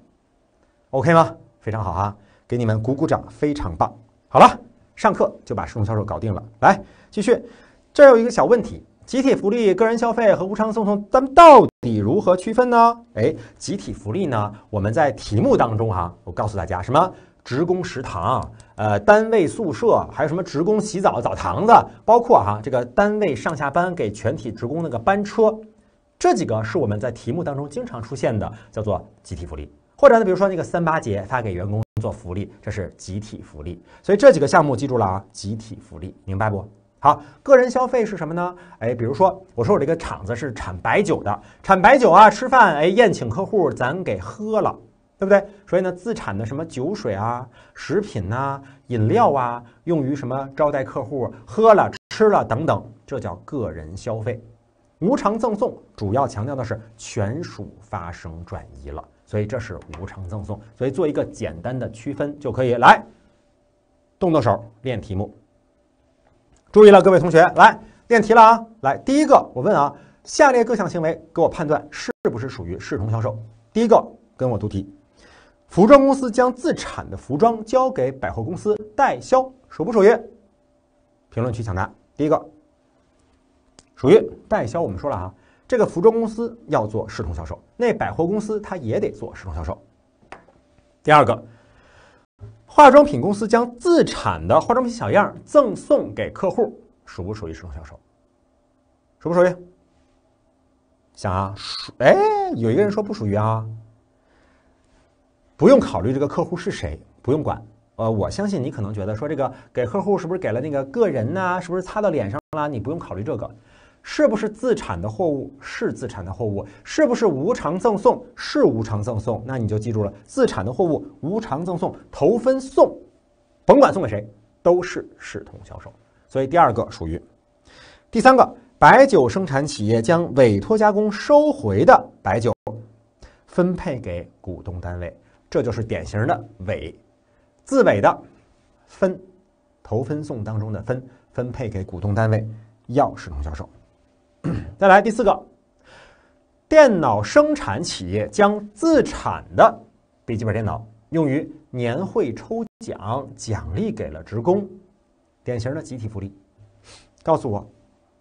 ，OK 吗？非常好哈，给你们鼓鼓掌，非常棒。好了，上课就把视同销售搞定了，来继续。这有一个小问题：集体福利、个人消费和无偿赠送，咱们到底如何区分呢？哎，集体福利呢？我们在题目当中哈，我告诉大家什么？职工食堂。呃，单位宿舍，还有什么职工洗澡澡堂子，包括哈这个单位上下班给全体职工那个班车，这几个是我们在题目当中经常出现的，叫做集体福利。或者呢，比如说那个三八节发给员工做福利，这是集体福利。所以这几个项目记住了啊，集体福利，明白不？好，个人消费是什么呢？哎，比如说我说我这个厂子是产白酒的，产白酒啊，吃饭哎宴请客户咱给喝了。对不对？所以呢，自产的什么酒水啊、食品啊、饮料啊，用于什么招待客户、喝了、吃了等等，这叫个人消费。无偿赠送主要强调的是权属发生转移了，所以这是无偿赠送。所以做一个简单的区分就可以。来，动动手练题目。注意了，各位同学，来练题了啊！来，第一个我问啊，下列各项行为给我判断是不是属于视同销售？第一个，跟我读题。服装公司将自产的服装交给百货公司代销，属不属于？评论区抢答。第一个，属于代销。我们说了啊，这个服装公司要做视同销售，那百货公司它也得做视同销售。第二个，化妆品公司将自产的化妆品小样赠送给客户，属不属于视同销售？属不属于？想啊，属。哎，有一个人说不属于啊。不用考虑这个客户是谁，不用管。呃，我相信你可能觉得说这个给客户是不是给了那个个人呢？是不是擦到脸上了？你不用考虑这个，是不是自产的货物？是自产的货物，是不是无偿赠送？是无偿赠送。那你就记住了，自产的货物无偿赠送，头分送，甭管送给谁，都是视同销售。所以第二个属于，第三个，白酒生产企业将委托加工收回的白酒分配给股东单位。这就是典型的伪自尾的分，投分送当中的分分配给股东单位，要视同销售。再来第四个，电脑生产企业将自产的笔记本电脑用于年会抽奖奖励给了职工，典型的集体福利。告诉我，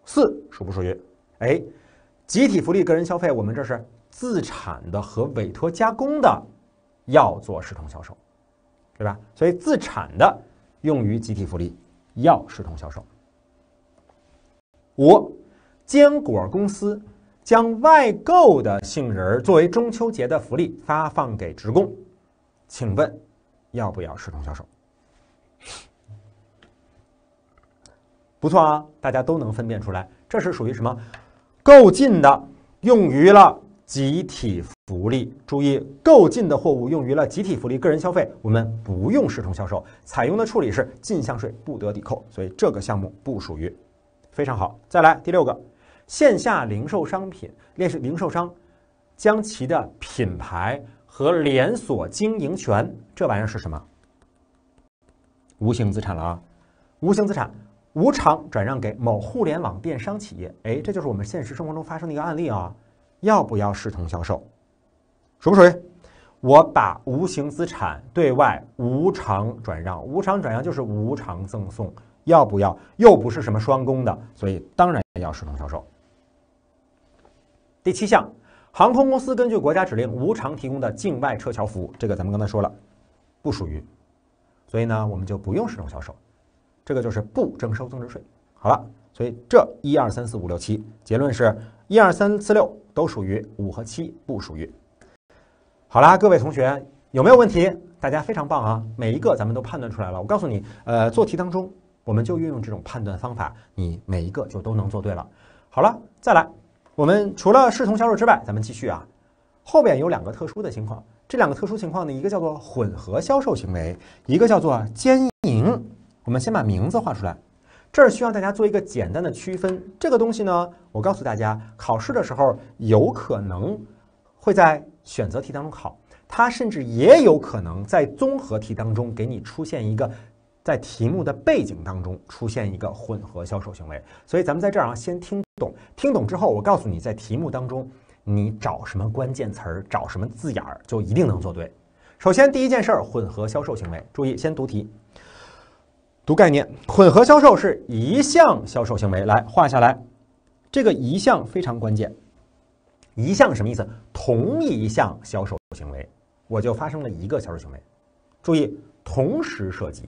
四属不属于？哎，集体福利、个人消费，我们这是自产的和委托加工的。要做视同销售，对吧？所以自产的用于集体福利要视同销售。五，坚果公司将外购的杏仁作为中秋节的福利发放给职工，请问要不要视同销售？不错啊，大家都能分辨出来，这是属于什么？购进的用于了集体。福利注意，购进的货物用于了集体福利、个人消费，我们不用视同销售，采用的处理是进项税不得抵扣，所以这个项目不属于。非常好，再来第六个，线下零售商品链是零售商将其的品牌和连锁经营权，这玩意儿是什么？无形资产了啊！无形资产无偿转让给某互联网电商企业，哎，这就是我们现实生活中发生的一个案例啊！要不要视同销售？属不属于？我把无形资产对外无偿转让，无偿转让就是无偿赠送，要不要？又不是什么双供的，所以当然要视同销售。第七项，航空公司根据国家指令无偿提供的境外撤侨服务，这个咱们刚才说了，不属于，所以呢，我们就不用视同销售，这个就是不征收增值税。好了，所以这一二三四五六七结论是一二三四六都属于，五和七不属于。好啦，各位同学有没有问题？大家非常棒啊！每一个咱们都判断出来了。我告诉你，呃，做题当中我们就运用这种判断方法，你每一个就都能做对了。好了，再来，我们除了视同销售之外，咱们继续啊。后边有两个特殊的情况，这两个特殊情况呢，一个叫做混合销售行为，一个叫做兼营。我们先把名字画出来，这儿需要大家做一个简单的区分。这个东西呢，我告诉大家，考试的时候有可能会在。选择题当中考，它甚至也有可能在综合题当中给你出现一个，在题目的背景当中出现一个混合销售行为。所以咱们在这儿啊，先听懂，听懂之后，我告诉你，在题目当中你找什么关键词儿，找什么字眼儿，就一定能做对。首先第一件事儿，混合销售行为，注意先读题，读概念，混合销售是一项销售行为，来画下来，这个一项非常关键。一项什么意思？同一项销售行为，我就发生了一个销售行为。注意，同时涉及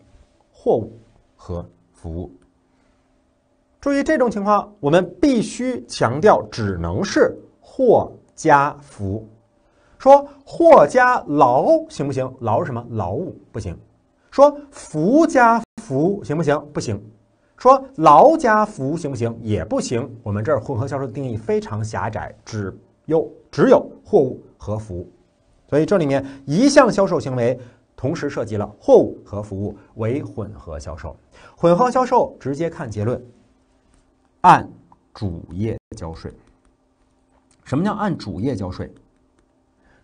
货物和服务。注意这种情况，我们必须强调，只能是货加服务。说货加劳行不行？劳是什么？劳务不行。说服加服行不行？不行。说劳加服行不行？也不行。我们这儿混合销售的定义非常狭窄，只。又只有货物和服务，所以这里面一项销售行为同时涉及了货物和服务，为混合销售。混合销售直接看结论，按主业交税。什么叫按主业交税？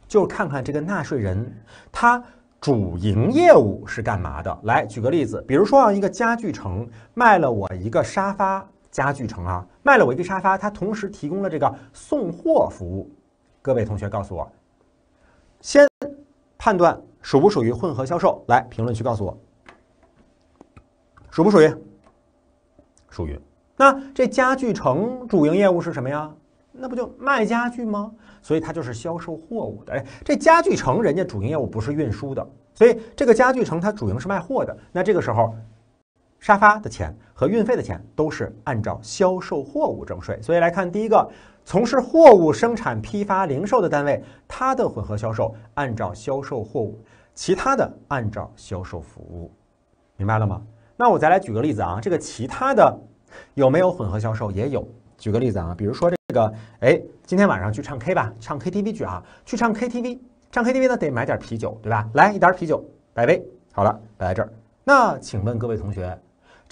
就是看看这个纳税人他主营业务是干嘛的。来举个例子，比如说啊，一个家具城卖了我一个沙发。家具城啊，卖了我一个沙发，它同时提供了这个送货服务。各位同学，告诉我，先判断属不属于混合销售。来，评论区告诉我，属不属于？属于。那这家具城主营业务是什么呀？那不就卖家具吗？所以它就是销售货物的。哎，这家具城人家主营业务不是运输的，所以这个家具城它主营是卖货的。那这个时候。沙发的钱和运费的钱都是按照销售货物征税，所以来看第一个，从事货物生产、批发、零售的单位，它的混合销售按照销售货物，其他的按照销售服务，明白了吗？那我再来举个例子啊，这个其他的有没有混合销售也有？举个例子啊，比如说这个，哎，今天晚上去唱 K 吧，唱 KTV 去啊，去唱 KTV，唱 KTV 呢得买点啤酒，对吧？来一打啤酒，百杯，好了，摆在这儿。那请问各位同学？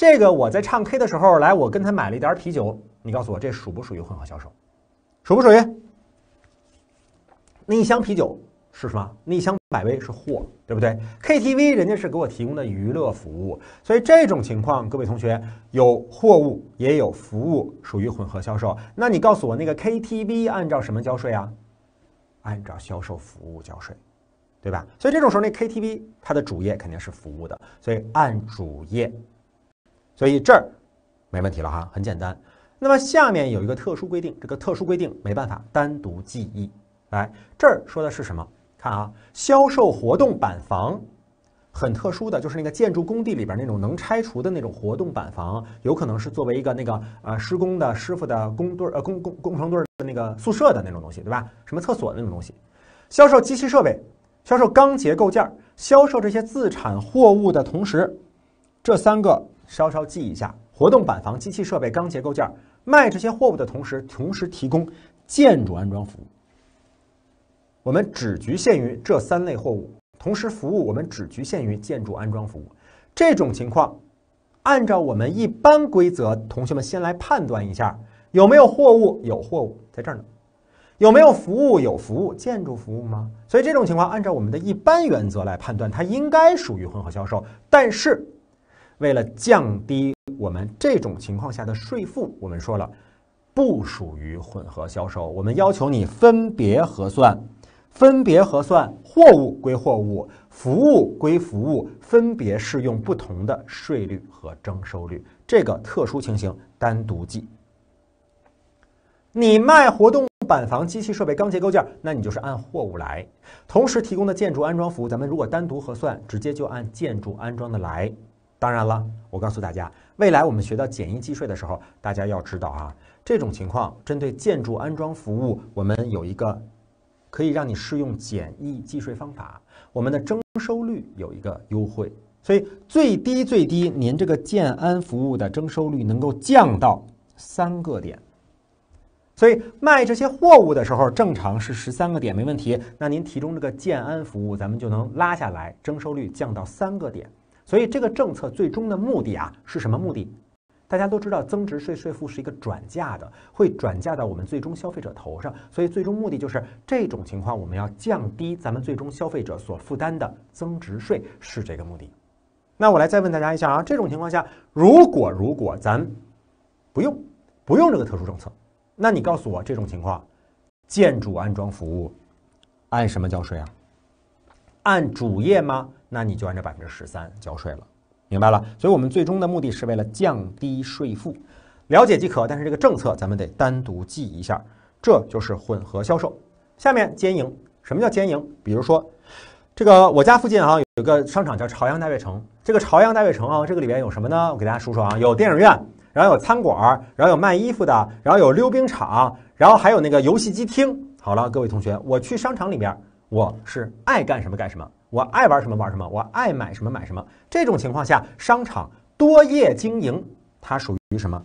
这个我在唱 K 的时候，来我跟他买了一点啤酒，你告诉我这属不属于混合销售？属不属于？那一箱啤酒是什么？那一箱百威是货，对不对？KTV 人家是给我提供的娱乐服务，所以这种情况，各位同学有货物也有服务，属于混合销售。那你告诉我，那个 KTV 按照什么交税啊？按照销售服务交税，对吧？所以这种时候，那 KTV 它的主业肯定是服务的，所以按主业。所以这儿没问题了哈，很简单。那么下面有一个特殊规定，这个特殊规定没办法单独记忆。来，这儿说的是什么？看啊，销售活动板房很特殊的就是那个建筑工地里边那种能拆除的那种活动板房，有可能是作为一个那个呃施工的师傅的工队呃工工工程队的那个宿舍的那种东西，对吧？什么厕所的那种东西。销售机器设备，销售钢结构件，销售这些自产货物的同时，这三个。稍稍记一下，活动板房、机器设备、钢结构件儿，卖这些货物的同时，同时提供建筑安装服务。我们只局限于这三类货物，同时服务我们只局限于建筑安装服务。这种情况，按照我们一般规则，同学们先来判断一下，有没有货物？有货物在这儿呢。有没有服务？有服务，建筑服务吗？所以这种情况，按照我们的一般原则来判断，它应该属于混合销售，但是。为了降低我们这种情况下的税负，我们说了，不属于混合销售，我们要求你分别核算，分别核算货物归货物，服务归服务，分别适用不同的税率和征收率。这个特殊情形单独记。你卖活动板房、机器设备、钢结构件，那你就是按货物来；同时提供的建筑安装服务，咱们如果单独核算，直接就按建筑安装的来。当然了，我告诉大家，未来我们学到简易计税的时候，大家要知道啊，这种情况针对建筑安装服务，我们有一个可以让你适用简易计税方法，我们的征收率有一个优惠，所以最低最低，您这个建安服务的征收率能够降到三个点。所以卖这些货物的时候，正常是十三个点没问题，那您提供这个建安服务，咱们就能拉下来征收率降到三个点。所以这个政策最终的目的啊是什么目的？大家都知道增值税税负是一个转嫁的，会转嫁到我们最终消费者头上。所以最终目的就是这种情况，我们要降低咱们最终消费者所负担的增值税是这个目的。那我来再问大家一下啊，这种情况下，如果如果咱不用不用这个特殊政策，那你告诉我这种情况，建筑安装服务按什么交税啊？按主业吗？那你就按照百分之十三交税了，明白了。所以，我们最终的目的是为了降低税负，了解即可。但是，这个政策咱们得单独记一下。这就是混合销售。下面兼营，什么叫兼营？比如说，这个我家附近啊有一个商场叫朝阳大悦城。这个朝阳大悦城啊，这个里边有什么呢？我给大家说说啊，有电影院，然后有餐馆，然后有卖衣服的，然后有溜冰场，然后还有那个游戏机厅。好了，各位同学，我去商场里面。我是爱干什么干什么，我爱玩什么玩什么，我爱买什么买什么。这种情况下，商场多业经营，它属于什么？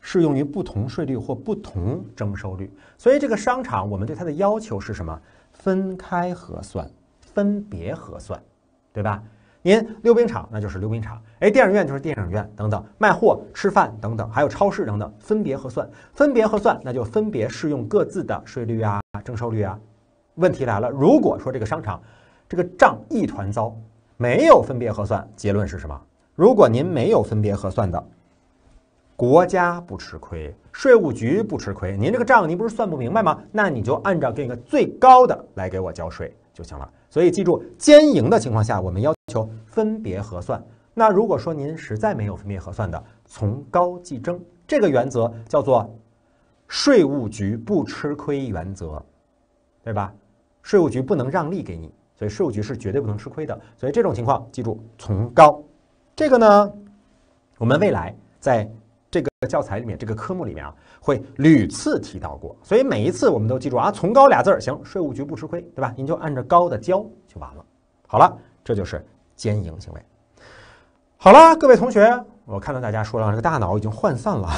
适用于不同税率或不同征收率。所以，这个商场我们对它的要求是什么？分开核算，分别核算，对吧？您溜冰场那就是溜冰场，哎，电影院就是电影院，等等，卖货、吃饭等等，还有超市等等，分别核算，分别核算，那就分别适用各自的税率啊，征收率啊。问题来了，如果说这个商场这个账一团糟，没有分别核算，结论是什么？如果您没有分别核算的，国家不吃亏，税务局不吃亏，您这个账您不是算不明白吗？那你就按照这个最高的来给我交税就行了。所以记住，兼营的情况下，我们要求分别核算。那如果说您实在没有分别核算的，从高计征这个原则叫做税务局不吃亏原则，对吧？税务局不能让利给你，所以税务局是绝对不能吃亏的。所以这种情况，记住从高。这个呢，我们未来在这个教材里面、这个科目里面啊，会屡次提到过。所以每一次我们都记住啊，从高俩字儿行，税务局不吃亏，对吧？您就按照高的交就完了。好了，这就是兼营行为。好了，各位同学，我看到大家说了这个大脑已经涣散了，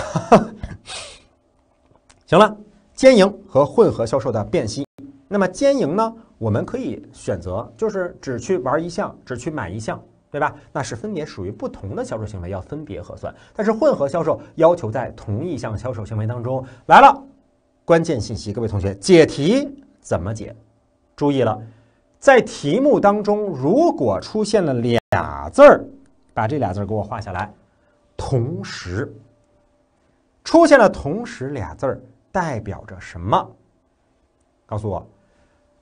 行了，兼营和混合销售的辨析。那么兼营呢，我们可以选择，就是只去玩一项，只去买一项，对吧？那是分别属于不同的销售行为，要分别核算。但是混合销售要求在同一项销售行为当中来了关键信息，各位同学解题怎么解？注意了，在题目当中如果出现了俩字儿，把这俩字儿给我画下来。同时出现了同时俩字儿，代表着什么？告诉我。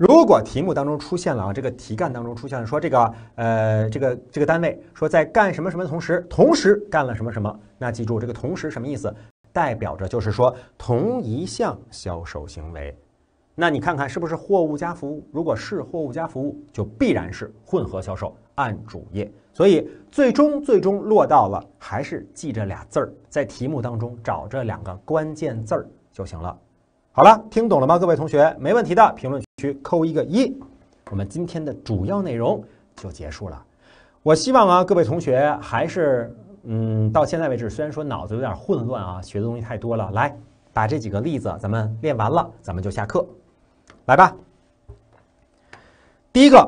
如果题目当中出现了啊，这个题干当中出现了说这个呃，这个这个单位说在干什么什么的同时，同时干了什么什么，那记住这个同时什么意思？代表着就是说同一项销售行为。那你看看是不是货物加服务？如果是货物加服务，就必然是混合销售按主业。所以最终最终落到了还是记这俩字儿，在题目当中找这两个关键字儿就行了。好了，听懂了吗，各位同学？没问题的，评论区。去扣一个一，我们今天的主要内容就结束了。我希望啊，各位同学还是嗯，到现在为止，虽然说脑子有点混乱啊，学的东西太多了。来，把这几个例子咱们练完了，咱们就下课，来吧。第一个，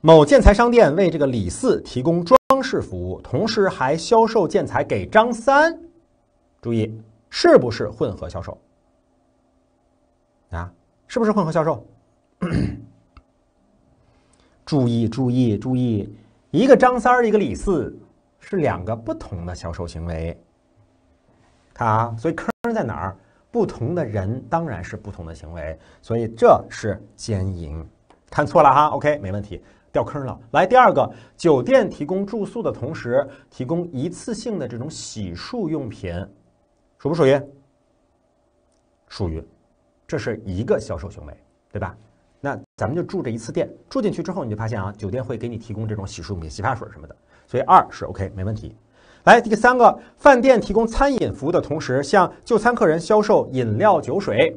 某建材商店为这个李四提供装饰服务，同时还销售建材给张三。注意，是不是混合销售？啊，是不是混合销售？注意，注意，注意！一个张三儿，一个李四，是两个不同的销售行为。看啊，所以坑在哪儿？不同的人当然是不同的行为，所以这是兼营。看错了哈，OK，没问题，掉坑了。来，第二个，酒店提供住宿的同时提供一次性的这种洗漱用品，属不属于？属于，这是一个销售行为，对吧？咱们就住这一次店，住进去之后你就发现啊，酒店会给你提供这种洗漱品、洗发水什么的，所以二是 OK 没问题。来，第三个，饭店提供餐饮服务的同时，向就餐客人销售饮料酒水。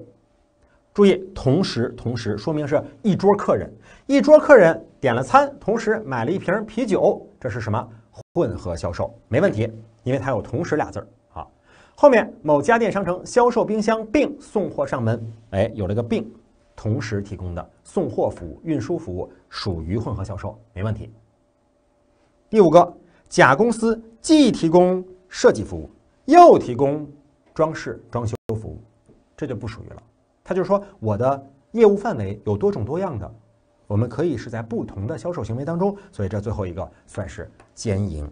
注意，同时同时，说明是一桌客人，一桌客人点了餐，同时买了一瓶啤酒，这是什么？混合销售没问题，因为它有同时俩字儿。好，后面某家电商城销售冰箱并送货上门，哎，有了个并。同时提供的送货服务、运输服务属于混合销售，没问题。第五个，甲公司既提供设计服务，又提供装饰装修服务，这就不属于了。他就是说，我的业务范围有多种多样的，我们可以是在不同的销售行为当中，所以这最后一个算是兼营。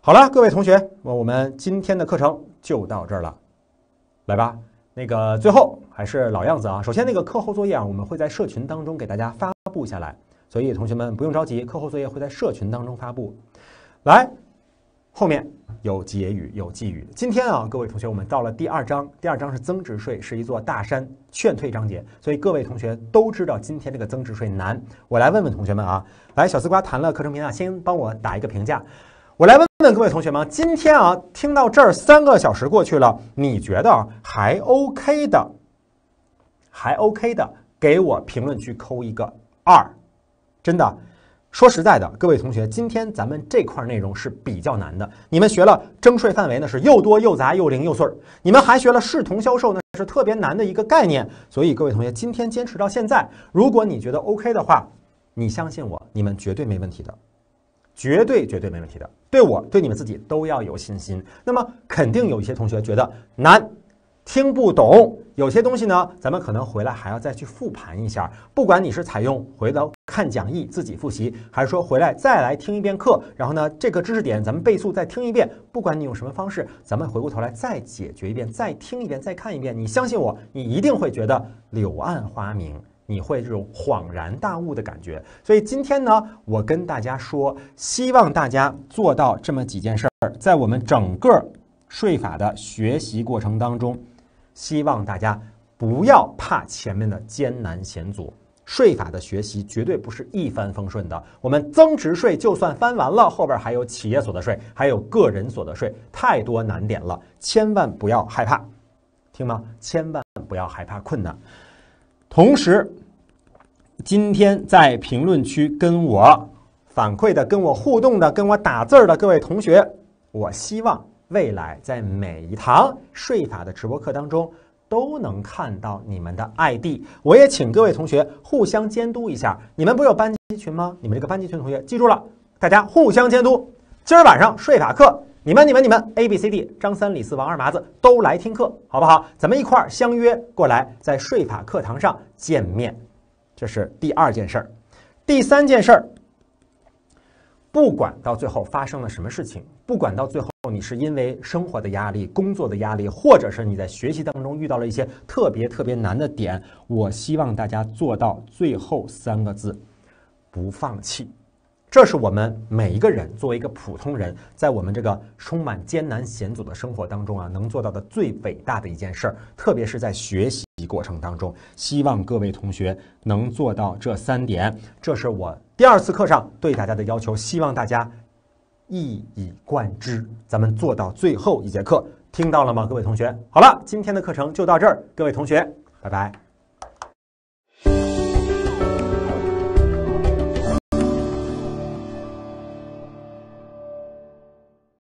好了，各位同学，那我们今天的课程就到这儿了，来吧，那个最后。还是老样子啊！首先，那个课后作业啊，我们会在社群当中给大家发布下来，所以同学们不用着急，课后作业会在社群当中发布。来，后面有结语，有寄语。今天啊，各位同学，我们到了第二章，第二章是增值税，是一座大山，劝退章节，所以各位同学都知道今天这个增值税难。我来问问同学们啊，来，小丝瓜谈了课程评价，先帮我打一个评价。我来问问各位同学们，今天啊，听到这儿三个小时过去了，你觉得还 OK 的？还 OK 的，给我评论区扣一个二，真的。说实在的，各位同学，今天咱们这块内容是比较难的。你们学了征税范围呢，是又多又杂又零又碎。你们还学了视同销售呢，是特别难的一个概念。所以各位同学，今天坚持到现在，如果你觉得 OK 的话，你相信我，你们绝对没问题的，绝对绝对没问题的。对我，对你们自己都要有信心。那么肯定有一些同学觉得难。听不懂有些东西呢，咱们可能回来还要再去复盘一下。不管你是采用回头看讲义自己复习，还是说回来再来听一遍课，然后呢，这个知识点咱们倍速再听一遍。不管你用什么方式，咱们回过头来再解决一遍，再听一遍，再看一遍。你相信我，你一定会觉得柳暗花明，你会这种恍然大悟的感觉。所以今天呢，我跟大家说，希望大家做到这么几件事儿，在我们整个税法的学习过程当中。希望大家不要怕前面的艰难险阻，税法的学习绝对不是一帆风顺的。我们增值税就算翻完了，后边还有企业所得税，还有个人所得税，太多难点了，千万不要害怕，听吗？千万不要害怕困难。同时，今天在评论区跟我反馈的、跟我互动的、跟我打字的各位同学，我希望。未来在每一堂税法的直播课当中，都能看到你们的 ID。我也请各位同学互相监督一下。你们不有班级群吗？你们这个班级群同学记住了，大家互相监督。今儿晚上税法课，你们、你们、你们，A、B、C、D，张三、李四、王二麻子都来听课，好不好？咱们一块儿相约过来，在税法课堂上见面。这是第二件事儿。第三件事儿。不管到最后发生了什么事情，不管到最后你是因为生活的压力、工作的压力，或者是你在学习当中遇到了一些特别特别难的点，我希望大家做到最后三个字：不放弃。这是我们每一个人作为一个普通人，在我们这个充满艰难险阻的生活当中啊，能做到的最伟大的一件事儿，特别是在学习过程当中。希望各位同学能做到这三点，这是我第二次课上对大家的要求，希望大家一以贯之，咱们做到最后一节课，听到了吗，各位同学？好了，今天的课程就到这儿，各位同学，拜拜。